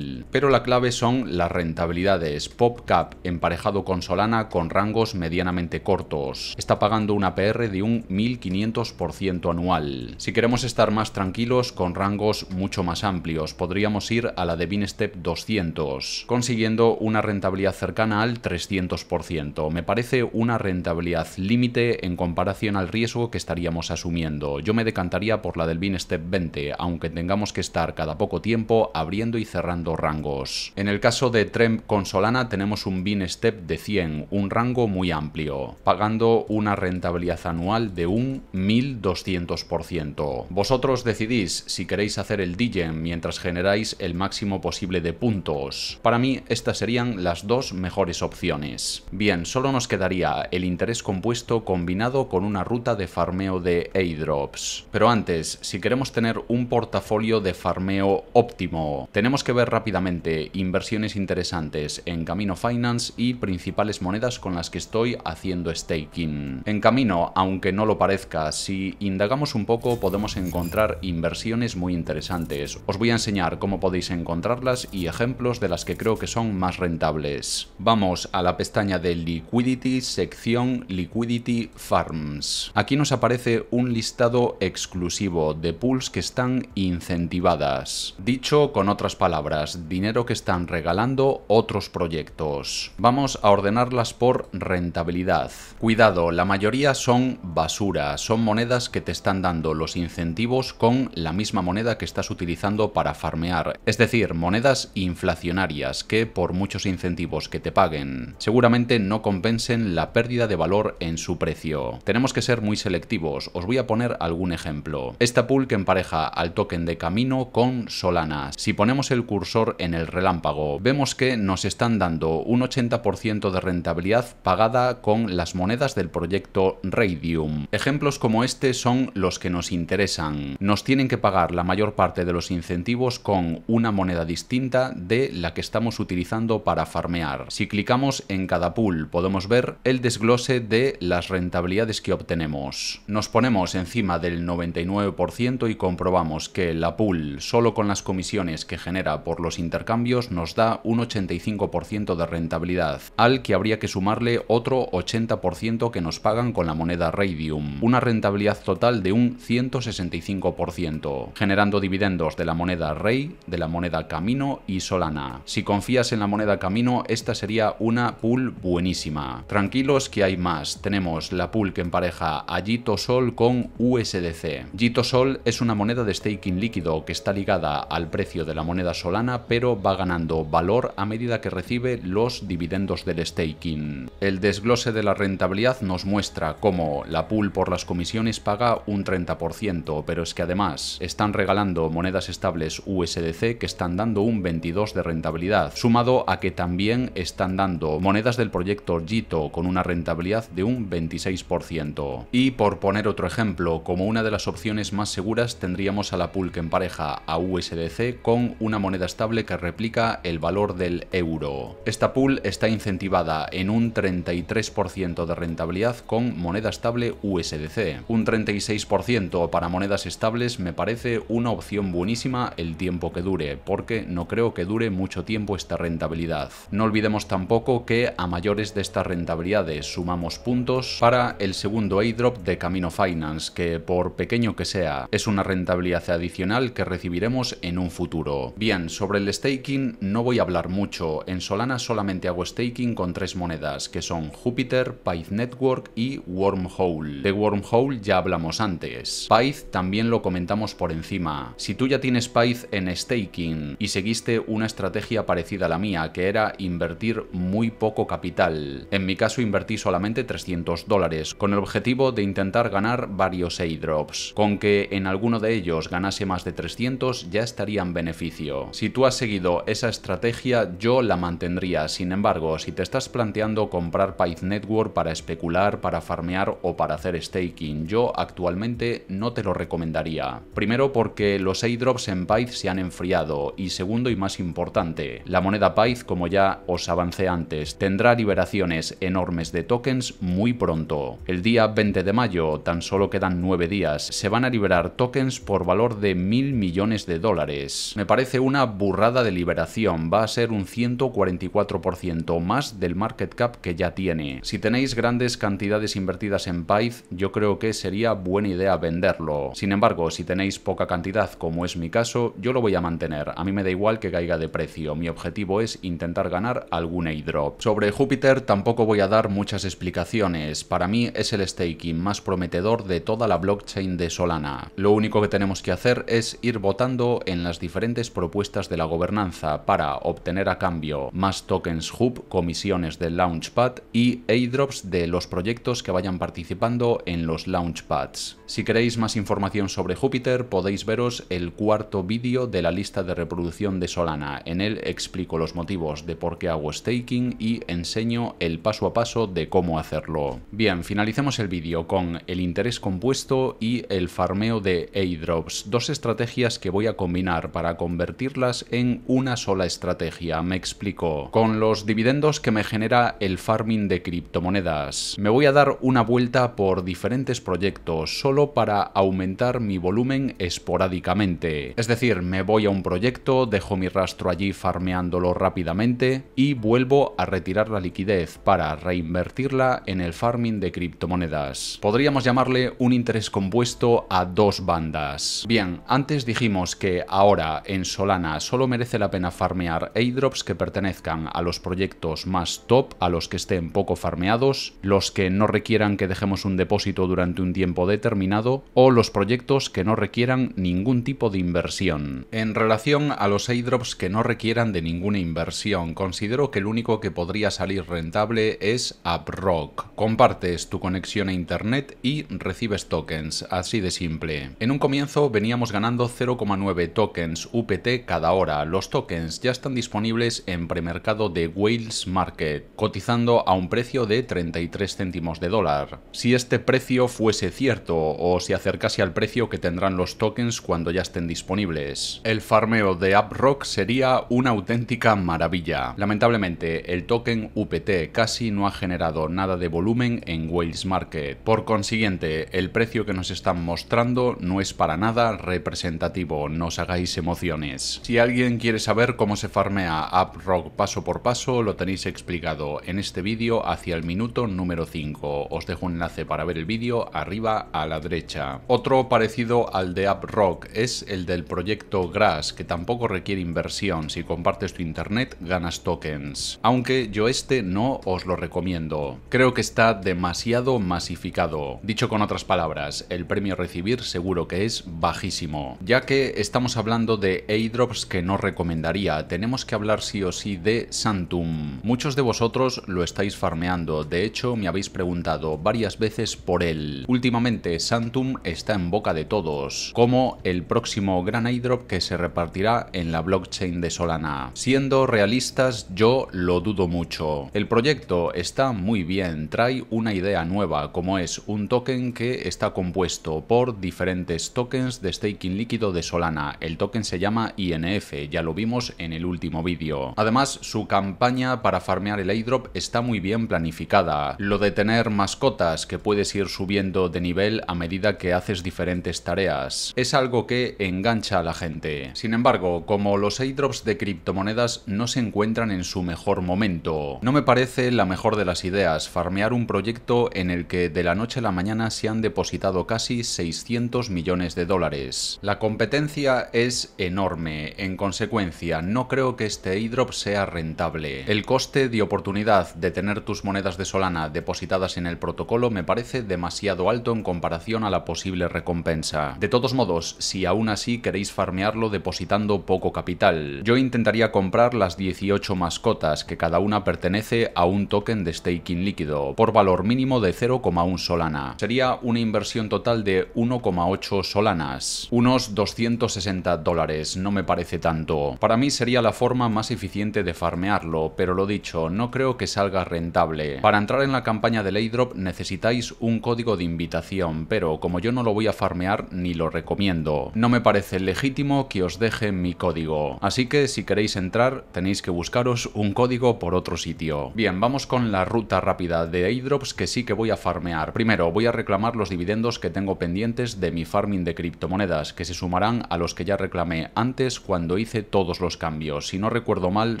pero la clave son las rentabilidades. PopCap emparejado con Solana con rangos medianamente cortos. Está pagando una PR de un 1500% anual. Si queremos estar más tranquilos con rangos mucho más amplios, podríamos ir a la de Binstep 200, consiguiendo una rentabilidad cercana al 300%. Me parece una rentabilidad límite en comparación al riesgo que estaríamos asumiendo. Yo me decantaría por la del Binstep 20, aunque tengamos que estar cada poco tiempo abriendo y cerrando rangos. En el caso de Trem con Solana tenemos un bin step de 100, un rango muy amplio, pagando una rentabilidad anual de un 1200%. Vosotros decidís si queréis hacer el DGEM mientras generáis el máximo posible de puntos. Para mí estas serían las dos mejores opciones. Bien, solo nos quedaría el interés compuesto combinado con una ruta de farmeo de airdrops. Pero antes, si queremos tener un portafolio de farmeo óptimo, tenemos que ver rápidamente inversiones interesantes en Camino Finance y principales monedas con las que estoy haciendo staking. En Camino, aunque no lo parezca, si indagamos un poco podemos encontrar inversiones muy interesantes. Os voy a enseñar cómo podéis encontrarlas y ejemplos de las que creo que son más rentables. Vamos a la pestaña de Liquidity, sección Liquidity Farms. Aquí nos aparece un listado exclusivo de pools que están incentivadas. Dicho con otras palabras, dinero que están regalando otros proyectos. Vamos a ordenarlas por rentabilidad. Cuidado, la mayoría son basura, son monedas que te están dando los incentivos con la misma moneda que estás utilizando para farmear, es decir, monedas inflacionarias que por muchos incentivos que te paguen, seguramente no compensen la pérdida de valor en su precio. Tenemos que ser muy selectivos, os voy a poner algún ejemplo. Esta pool que empareja al token de camino con solanas Si ponemos el cursor en el relámpago, vemos que nos están dando un 80% de rentabilidad pagada con las monedas del proyecto Radium. Ejemplos como este son los que nos interesan. Nos tienen que pagar la mayor parte de los incentivos con una moneda distinta de la que estamos utilizando para farmear. Si clicamos en cada pool podemos ver el desglose de las rentabilidades que obtenemos. Nos ponemos encima del 99% y comprobamos que la pool solo con las comisiones que genera por los intercambios nos da un 85% de rentabilidad, al que habría que sumarle otro 80% que nos pagan con la moneda Radium, una rentabilidad total de un 165%, generando dividendos de la moneda Ray, de la moneda Camino y Solana. Si confías en la moneda Camino, esta sería una pool buenísima. Tranquilos que hay más, tenemos la pool que empareja a Sol con USDC. Sol es una moneda de staking líquido que está ligada al precio de la moneda solana, pero va ganando valor a medida que recibe los dividendos del staking. El desglose de la rentabilidad nos muestra cómo la pool por las comisiones paga un 30%, pero es que además están regalando monedas estables USDC que están dando un 22% de rentabilidad, sumado a que también están dando monedas del proyecto Jito con una rentabilidad de un 26%. Y por poner otro ejemplo, como una de las opciones más seguras tendríamos a la pool que empareja a USDC con un una moneda estable que replica el valor del euro. Esta pool está incentivada en un 33% de rentabilidad con moneda estable USDC. Un 36% para monedas estables me parece una opción buenísima el tiempo que dure, porque no creo que dure mucho tiempo esta rentabilidad. No olvidemos tampoco que a mayores de estas rentabilidades sumamos puntos para el segundo airdrop de Camino Finance, que por pequeño que sea, es una rentabilidad adicional que recibiremos en un futuro. Bien, sobre el staking no voy a hablar mucho. En Solana solamente hago staking con tres monedas, que son Jupiter, Pyth Network y Wormhole. De Wormhole ya hablamos antes. Pyth también lo comentamos por encima. Si tú ya tienes Pyth en staking y seguiste una estrategia parecida a la mía, que era invertir muy poco capital. En mi caso invertí solamente 300 dólares, con el objetivo de intentar ganar varios airdrops. Con que en alguno de ellos ganase más de 300 ya estaría en beneficio. Si tú has seguido esa estrategia, yo la mantendría. Sin embargo, si te estás planteando comprar Pyth Network para especular, para farmear o para hacer staking, yo actualmente no te lo recomendaría. Primero porque los airdrops en Pyth se han enfriado y segundo y más importante, la moneda Pyth, como ya os avancé antes, tendrá liberaciones enormes de tokens muy pronto. El día 20 de mayo, tan solo quedan 9 días, se van a liberar tokens por valor de mil millones de dólares. Me parece una burrada de liberación, va a ser un 144% más del market cap que ya tiene. Si tenéis grandes cantidades invertidas en Python, yo creo que sería buena idea venderlo. Sin embargo, si tenéis poca cantidad, como es mi caso, yo lo voy a mantener. A mí me da igual que caiga de precio, mi objetivo es intentar ganar algún airdrop. Sobre Júpiter tampoco voy a dar muchas explicaciones, para mí es el staking más prometedor de toda la blockchain de Solana. Lo único que tenemos que hacer es ir votando en las diferentes propuestas de la gobernanza para obtener a cambio más tokens hub, comisiones del launchpad y airdrops de los proyectos que vayan participando en los launchpads. Si queréis más información sobre Júpiter podéis veros el cuarto vídeo de la lista de reproducción de Solana. En él explico los motivos de por qué hago staking y enseño el paso a paso de cómo hacerlo. Bien, finalicemos el vídeo con el interés compuesto y el farmeo de airdrops, dos estrategias que voy a combinar para convertir en una sola estrategia, me explico. Con los dividendos que me genera el farming de criptomonedas, me voy a dar una vuelta por diferentes proyectos solo para aumentar mi volumen esporádicamente. Es decir, me voy a un proyecto, dejo mi rastro allí farmeándolo rápidamente y vuelvo a retirar la liquidez para reinvertirla en el farming de criptomonedas. Podríamos llamarle un interés compuesto a dos bandas. Bien, antes dijimos que ahora en Solana solo merece la pena farmear airdrops que pertenezcan a los proyectos más top, a los que estén poco farmeados, los que no requieran que dejemos un depósito durante un tiempo determinado o los proyectos que no requieran ningún tipo de inversión. En relación a los airdrops que no requieran de ninguna inversión, considero que el único que podría salir rentable es AppRock. Compartes tu conexión a internet y recibes tokens, así de simple. En un comienzo veníamos ganando 0,9 tokens UPT cada hora. Los tokens ya están disponibles en premercado de Wales Market, cotizando a un precio de 33 céntimos de dólar. Si este precio fuese cierto o se acercase al precio que tendrán los tokens cuando ya estén disponibles, el farmeo de Uprock sería una auténtica maravilla. Lamentablemente, el token UPT casi no ha generado nada de volumen en Wales Market. Por consiguiente, el precio que nos están mostrando no es para nada representativo, no os hagáis emociones. Si alguien quiere saber cómo se farmea AppRock paso por paso, lo tenéis explicado en este vídeo hacia el minuto número 5. Os dejo un enlace para ver el vídeo arriba a la derecha. Otro parecido al de AppRock es el del proyecto Grass, que tampoco requiere inversión. Si compartes tu internet, ganas tokens. Aunque yo este no os lo recomiendo. Creo que está demasiado masificado. Dicho con otras palabras, el premio a recibir seguro que es bajísimo, ya que estamos hablando de drops que no recomendaría. Tenemos que hablar sí o sí de Santum. Muchos de vosotros lo estáis farmeando, de hecho me habéis preguntado varias veces por él. Últimamente Santum está en boca de todos, como el próximo gran airdrop que se repartirá en la blockchain de Solana. Siendo realistas, yo lo dudo mucho. El proyecto está muy bien, trae una idea nueva, como es un token que está compuesto por diferentes tokens de staking líquido de Solana. El token se llama INF, ya lo vimos en el último vídeo. Además, su campaña para farmear el airdrop está muy bien planificada. Lo de tener mascotas que puedes ir subiendo de nivel a medida que haces diferentes tareas. Es algo que engancha a la gente. Sin embargo, como los airdrops de criptomonedas no se encuentran en su mejor momento, no me parece la mejor de las ideas farmear un proyecto en el que de la noche a la mañana se han depositado casi 600 millones de dólares. La competencia es enorme en consecuencia, no creo que este airdrop sea rentable. El coste de oportunidad de tener tus monedas de Solana depositadas en el protocolo me parece demasiado alto en comparación a la posible recompensa. De todos modos, si aún así queréis farmearlo depositando poco capital, yo intentaría comprar las 18 mascotas, que cada una pertenece a un token de staking líquido, por valor mínimo de 0,1 Solana. Sería una inversión total de 1,8 Solanas, unos 260 dólares, no me parece tanto. Para mí sería la forma más eficiente de farmearlo, pero lo dicho, no creo que salga rentable. Para entrar en la campaña del airdrop necesitáis un código de invitación, pero como yo no lo voy a farmear ni lo recomiendo. No me parece legítimo que os deje mi código. Así que si queréis entrar tenéis que buscaros un código por otro sitio. Bien, vamos con la ruta rápida de airdrops que sí que voy a farmear. Primero voy a reclamar los dividendos que tengo pendientes de mi farming de criptomonedas, que se sumarán a los que ya reclamé antes cuando hice todos los cambios. Si no recuerdo mal,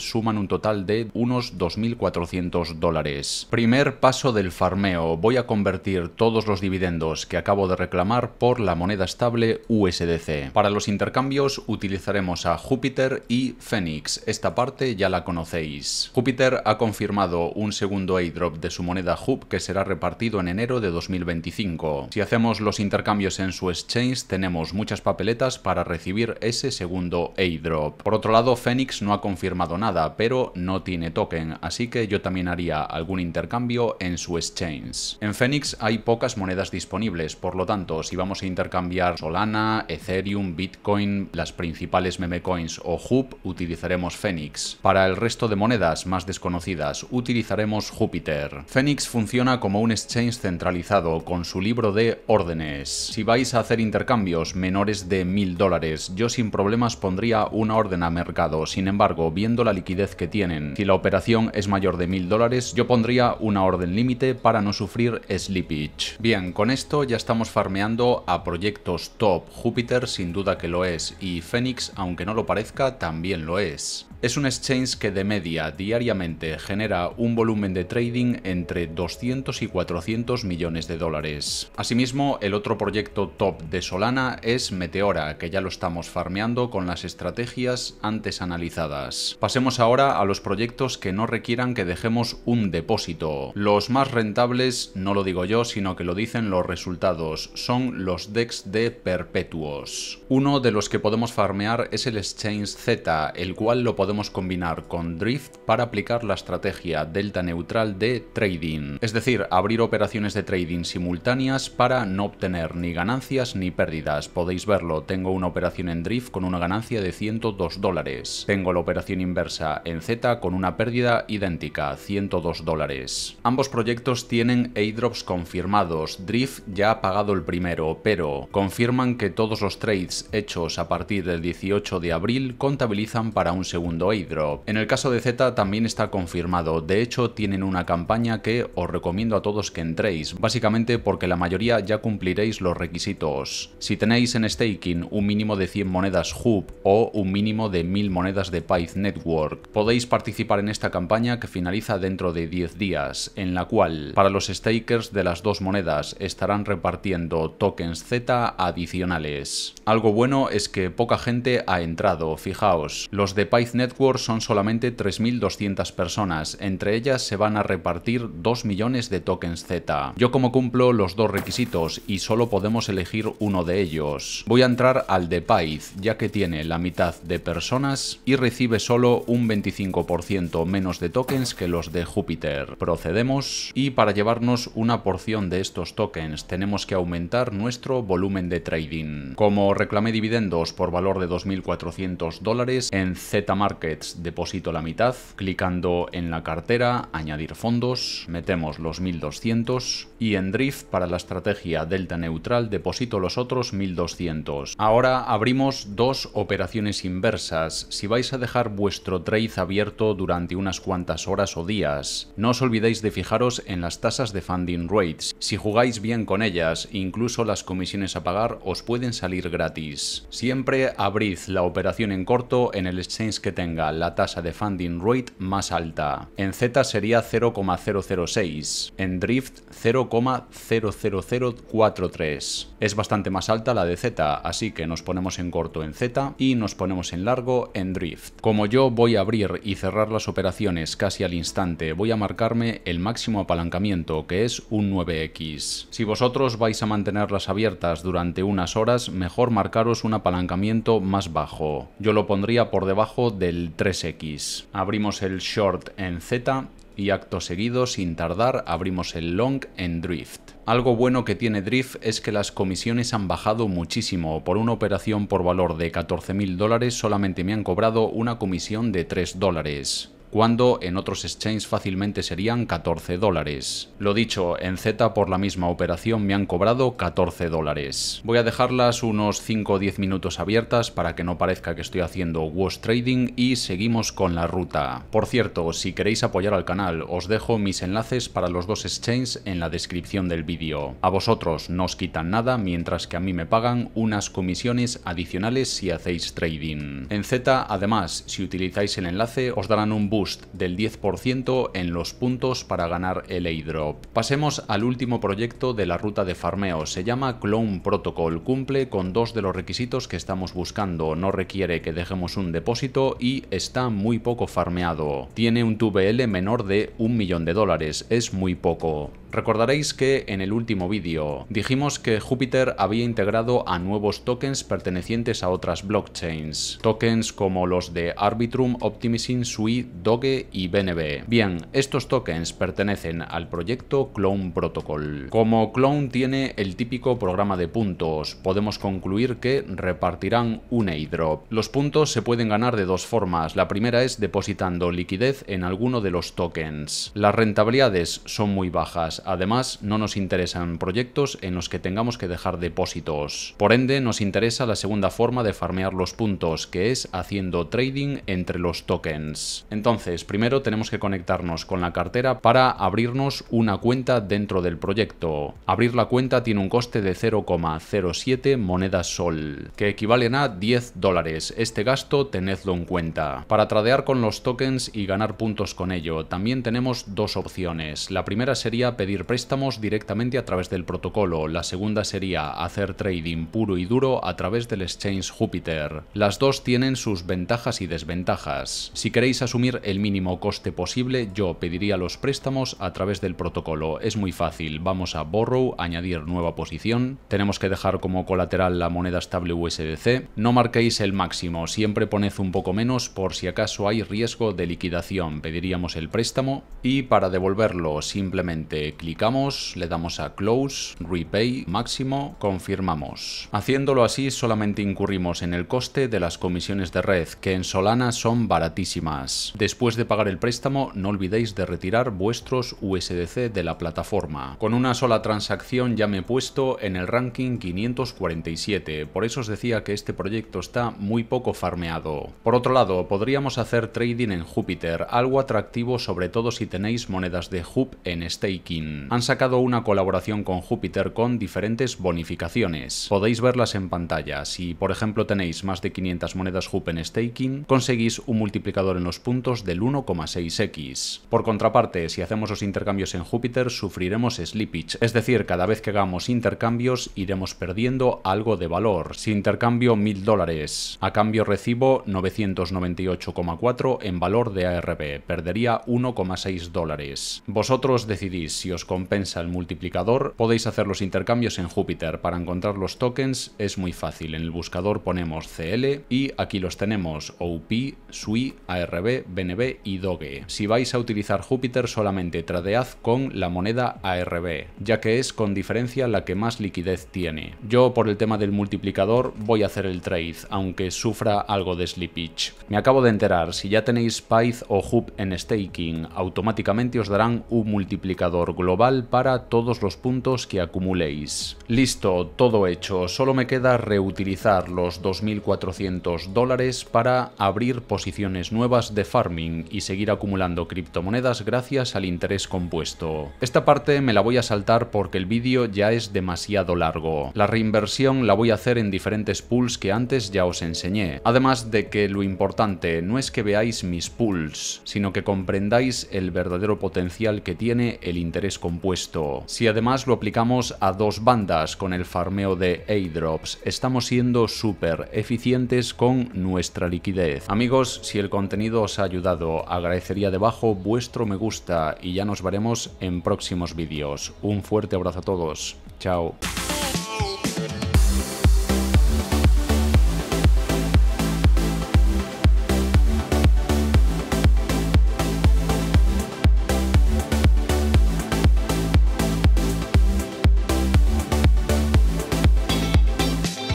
suman un total de unos 2.400 dólares. Primer paso del farmeo. Voy a convertir todos los dividendos que acabo de reclamar por la moneda estable USDC. Para los intercambios utilizaremos a Júpiter y Phoenix. Esta parte ya la conocéis. Júpiter ha confirmado un segundo airdrop de su moneda Hub que será repartido en enero de 2025. Si hacemos los intercambios en su exchange tenemos muchas papeletas para recibir ese segundo airdrop. Por otro lado, Phoenix no ha confirmado nada, pero no tiene token, así que yo también haría algún intercambio en su exchange. En Phoenix hay pocas monedas disponibles, por lo tanto, si vamos a intercambiar Solana, Ethereum, Bitcoin, las principales meme coins o HUB, utilizaremos Phoenix. Para el resto de monedas más desconocidas, utilizaremos Júpiter. Phoenix funciona como un exchange centralizado con su libro de órdenes. Si vais a hacer intercambios menores de 1000 dólares, yo sin problemas pondría una orden a mercado, sin embargo, viendo la liquidez que tienen, si la operación es mayor de 1000 dólares, yo pondría una orden límite para no sufrir slippage. Bien, con esto ya estamos farmeando a proyectos top. Júpiter sin duda que lo es y Phoenix, aunque no lo parezca, también lo es. Es un exchange que de media diariamente genera un volumen de trading entre 200 y 400 millones de dólares. Asimismo, el otro proyecto top de Solana es Meteora, que ya lo estamos farmeando con las estrategias antes analizadas. Pasemos ahora a los proyectos que no requieran que dejemos un depósito. Los más rentables, no lo digo yo, sino que lo dicen los resultados, son los decks de perpetuos. Uno de los que podemos farmear es el Exchange Z, el cual lo podemos combinar con Drift para aplicar la estrategia delta neutral de trading, es decir, abrir operaciones de trading simultáneas para no obtener ni ganancias ni pérdidas. Podéis verlo, tengo una operación en Drift con una ganancia de 102 dólares. Tengo la operación inversa en Z con una pérdida idéntica, 102 dólares. Ambos proyectos tienen airdrops confirmados, Drift ya ha pagado el primero, pero confirman que todos los trades hechos a partir del 18 de abril contabilizan para un segundo airdrop. En el caso de Z también está confirmado, de hecho tienen una campaña que os recomiendo a todos que entréis, básicamente porque la mayoría ya cumpliréis los requisitos. Si tenéis en staking un mínimo de 100 monedas Hub o un mínimo de 1000 monedas de Pyth Network. Podéis participar en esta campaña que finaliza dentro de 10 días, en la cual para los stakers de las dos monedas estarán repartiendo tokens Z adicionales. Algo bueno es que poca gente ha entrado, fijaos. Los de Pyth Network son solamente 3.200 personas, entre ellas se van a repartir 2 millones de tokens Z. Yo como cumplo los dos requisitos y solo podemos elegir uno de ellos. Voy a entrar al de Pyth, ya que tiene la mitad de personas y recibe solo un 25% menos de tokens que los de Júpiter. Procedemos y para llevarnos una porción de estos tokens tenemos que aumentar nuestro volumen de trading. Como reclamé dividendos por valor de 2.400 dólares, en Z Markets deposito la mitad, clicando en la cartera, añadir fondos, metemos los 1.200 y en Drift para la estrategia delta neutral deposito los otros 1.200. Ahora abrimos dos operaciones operaciones inversas si vais a dejar vuestro trade abierto durante unas cuantas horas o días. No os olvidéis de fijaros en las tasas de funding rates. Si jugáis bien con ellas, incluso las comisiones a pagar os pueden salir gratis. Siempre abrid la operación en corto en el exchange que tenga la tasa de funding rate más alta. En Z sería 0,006, en Drift 0,00043. Es bastante más alta la de Z, así que nos ponemos en corto en Z y nos ponemos en largo en drift. Como yo voy a abrir y cerrar las operaciones casi al instante, voy a marcarme el máximo apalancamiento que es un 9x. Si vosotros vais a mantenerlas abiertas durante unas horas, mejor marcaros un apalancamiento más bajo. Yo lo pondría por debajo del 3x. Abrimos el short en Z y acto seguido sin tardar abrimos el long en drift. Algo bueno que tiene Drift es que las comisiones han bajado muchísimo. Por una operación por valor de 14.000 dólares solamente me han cobrado una comisión de 3 dólares cuando en otros exchanges fácilmente serían 14 dólares. Lo dicho, en Z por la misma operación me han cobrado 14 dólares. Voy a dejarlas unos 5 o 10 minutos abiertas para que no parezca que estoy haciendo wash trading y seguimos con la ruta. Por cierto, si queréis apoyar al canal, os dejo mis enlaces para los dos exchanges en la descripción del vídeo. A vosotros no os quitan nada, mientras que a mí me pagan unas comisiones adicionales si hacéis trading. En Z, además, si utilizáis el enlace, os darán un boost del 10% en los puntos para ganar el airdrop. Pasemos al último proyecto de la ruta de farmeo, se llama Clone Protocol, cumple con dos de los requisitos que estamos buscando, no requiere que dejemos un depósito y está muy poco farmeado. Tiene un TBL menor de un millón de dólares, es muy poco. Recordaréis que en el último vídeo dijimos que Júpiter había integrado a nuevos tokens pertenecientes a otras blockchains, tokens como los de Arbitrum, Optimism, Sui, Doge y BNB. Bien, estos tokens pertenecen al proyecto Clone Protocol. Como Clone tiene el típico programa de puntos, podemos concluir que repartirán un airdrop. Los puntos se pueden ganar de dos formas, la primera es depositando liquidez en alguno de los tokens. Las rentabilidades son muy bajas, Además, no nos interesan proyectos en los que tengamos que dejar depósitos. Por ende, nos interesa la segunda forma de farmear los puntos, que es haciendo trading entre los tokens. Entonces, primero tenemos que conectarnos con la cartera para abrirnos una cuenta dentro del proyecto. Abrir la cuenta tiene un coste de 0,07 monedas sol, que equivalen a 10 dólares. Este gasto tenedlo en cuenta. Para tradear con los tokens y ganar puntos con ello, también tenemos dos opciones. La primera sería pedir préstamos directamente a través del protocolo, la segunda sería hacer trading puro y duro a través del exchange Jupiter. Las dos tienen sus ventajas y desventajas. Si queréis asumir el mínimo coste posible, yo pediría los préstamos a través del protocolo. Es muy fácil, vamos a Borrow, añadir nueva posición, tenemos que dejar como colateral la moneda estable USDC, no marquéis el máximo, siempre poned un poco menos por si acaso hay riesgo de liquidación, pediríamos el préstamo y para devolverlo simplemente Clicamos, le damos a Close, Repay, Máximo, confirmamos. Haciéndolo así solamente incurrimos en el coste de las comisiones de red, que en Solana son baratísimas. Después de pagar el préstamo, no olvidéis de retirar vuestros USDC de la plataforma. Con una sola transacción ya me he puesto en el ranking 547, por eso os decía que este proyecto está muy poco farmeado. Por otro lado, podríamos hacer trading en Júpiter, algo atractivo sobre todo si tenéis monedas de Hoop en staking han sacado una colaboración con Júpiter con diferentes bonificaciones. Podéis verlas en pantalla. Si, por ejemplo, tenéis más de 500 monedas Hoop en staking, conseguís un multiplicador en los puntos del 1,6x. Por contraparte, si hacemos los intercambios en Júpiter, sufriremos slippage, es decir, cada vez que hagamos intercambios iremos perdiendo algo de valor. Si intercambio 1000 dólares, a cambio recibo 998,4 en valor de ARB, perdería 1,6 dólares. Vosotros decidís si os compensa el multiplicador, podéis hacer los intercambios en Júpiter. Para encontrar los tokens es muy fácil. En el buscador ponemos CL y aquí los tenemos OP, SUI, ARB, BNB y DOGE. Si vais a utilizar Júpiter solamente tradead con la moneda ARB, ya que es con diferencia la que más liquidez tiene. Yo por el tema del multiplicador voy a hacer el trade, aunque sufra algo de slippage. Me acabo de enterar, si ya tenéis Pyth o HUB en staking, automáticamente os darán un multiplicador global para todos los puntos que acumuléis. Listo, todo hecho, solo me queda reutilizar los 2.400 dólares para abrir posiciones nuevas de farming y seguir acumulando criptomonedas gracias al interés compuesto. Esta parte me la voy a saltar porque el vídeo ya es demasiado largo. La reinversión la voy a hacer en diferentes pools que antes ya os enseñé, además de que lo importante no es que veáis mis pools, sino que comprendáis el verdadero potencial que tiene el interés compuesto. Si además lo aplicamos a dos bandas con el farmeo de airdrops, estamos siendo súper eficientes con nuestra liquidez. Amigos, si el contenido os ha ayudado, agradecería debajo vuestro me gusta y ya nos veremos en próximos vídeos. Un fuerte abrazo a todos. Chao.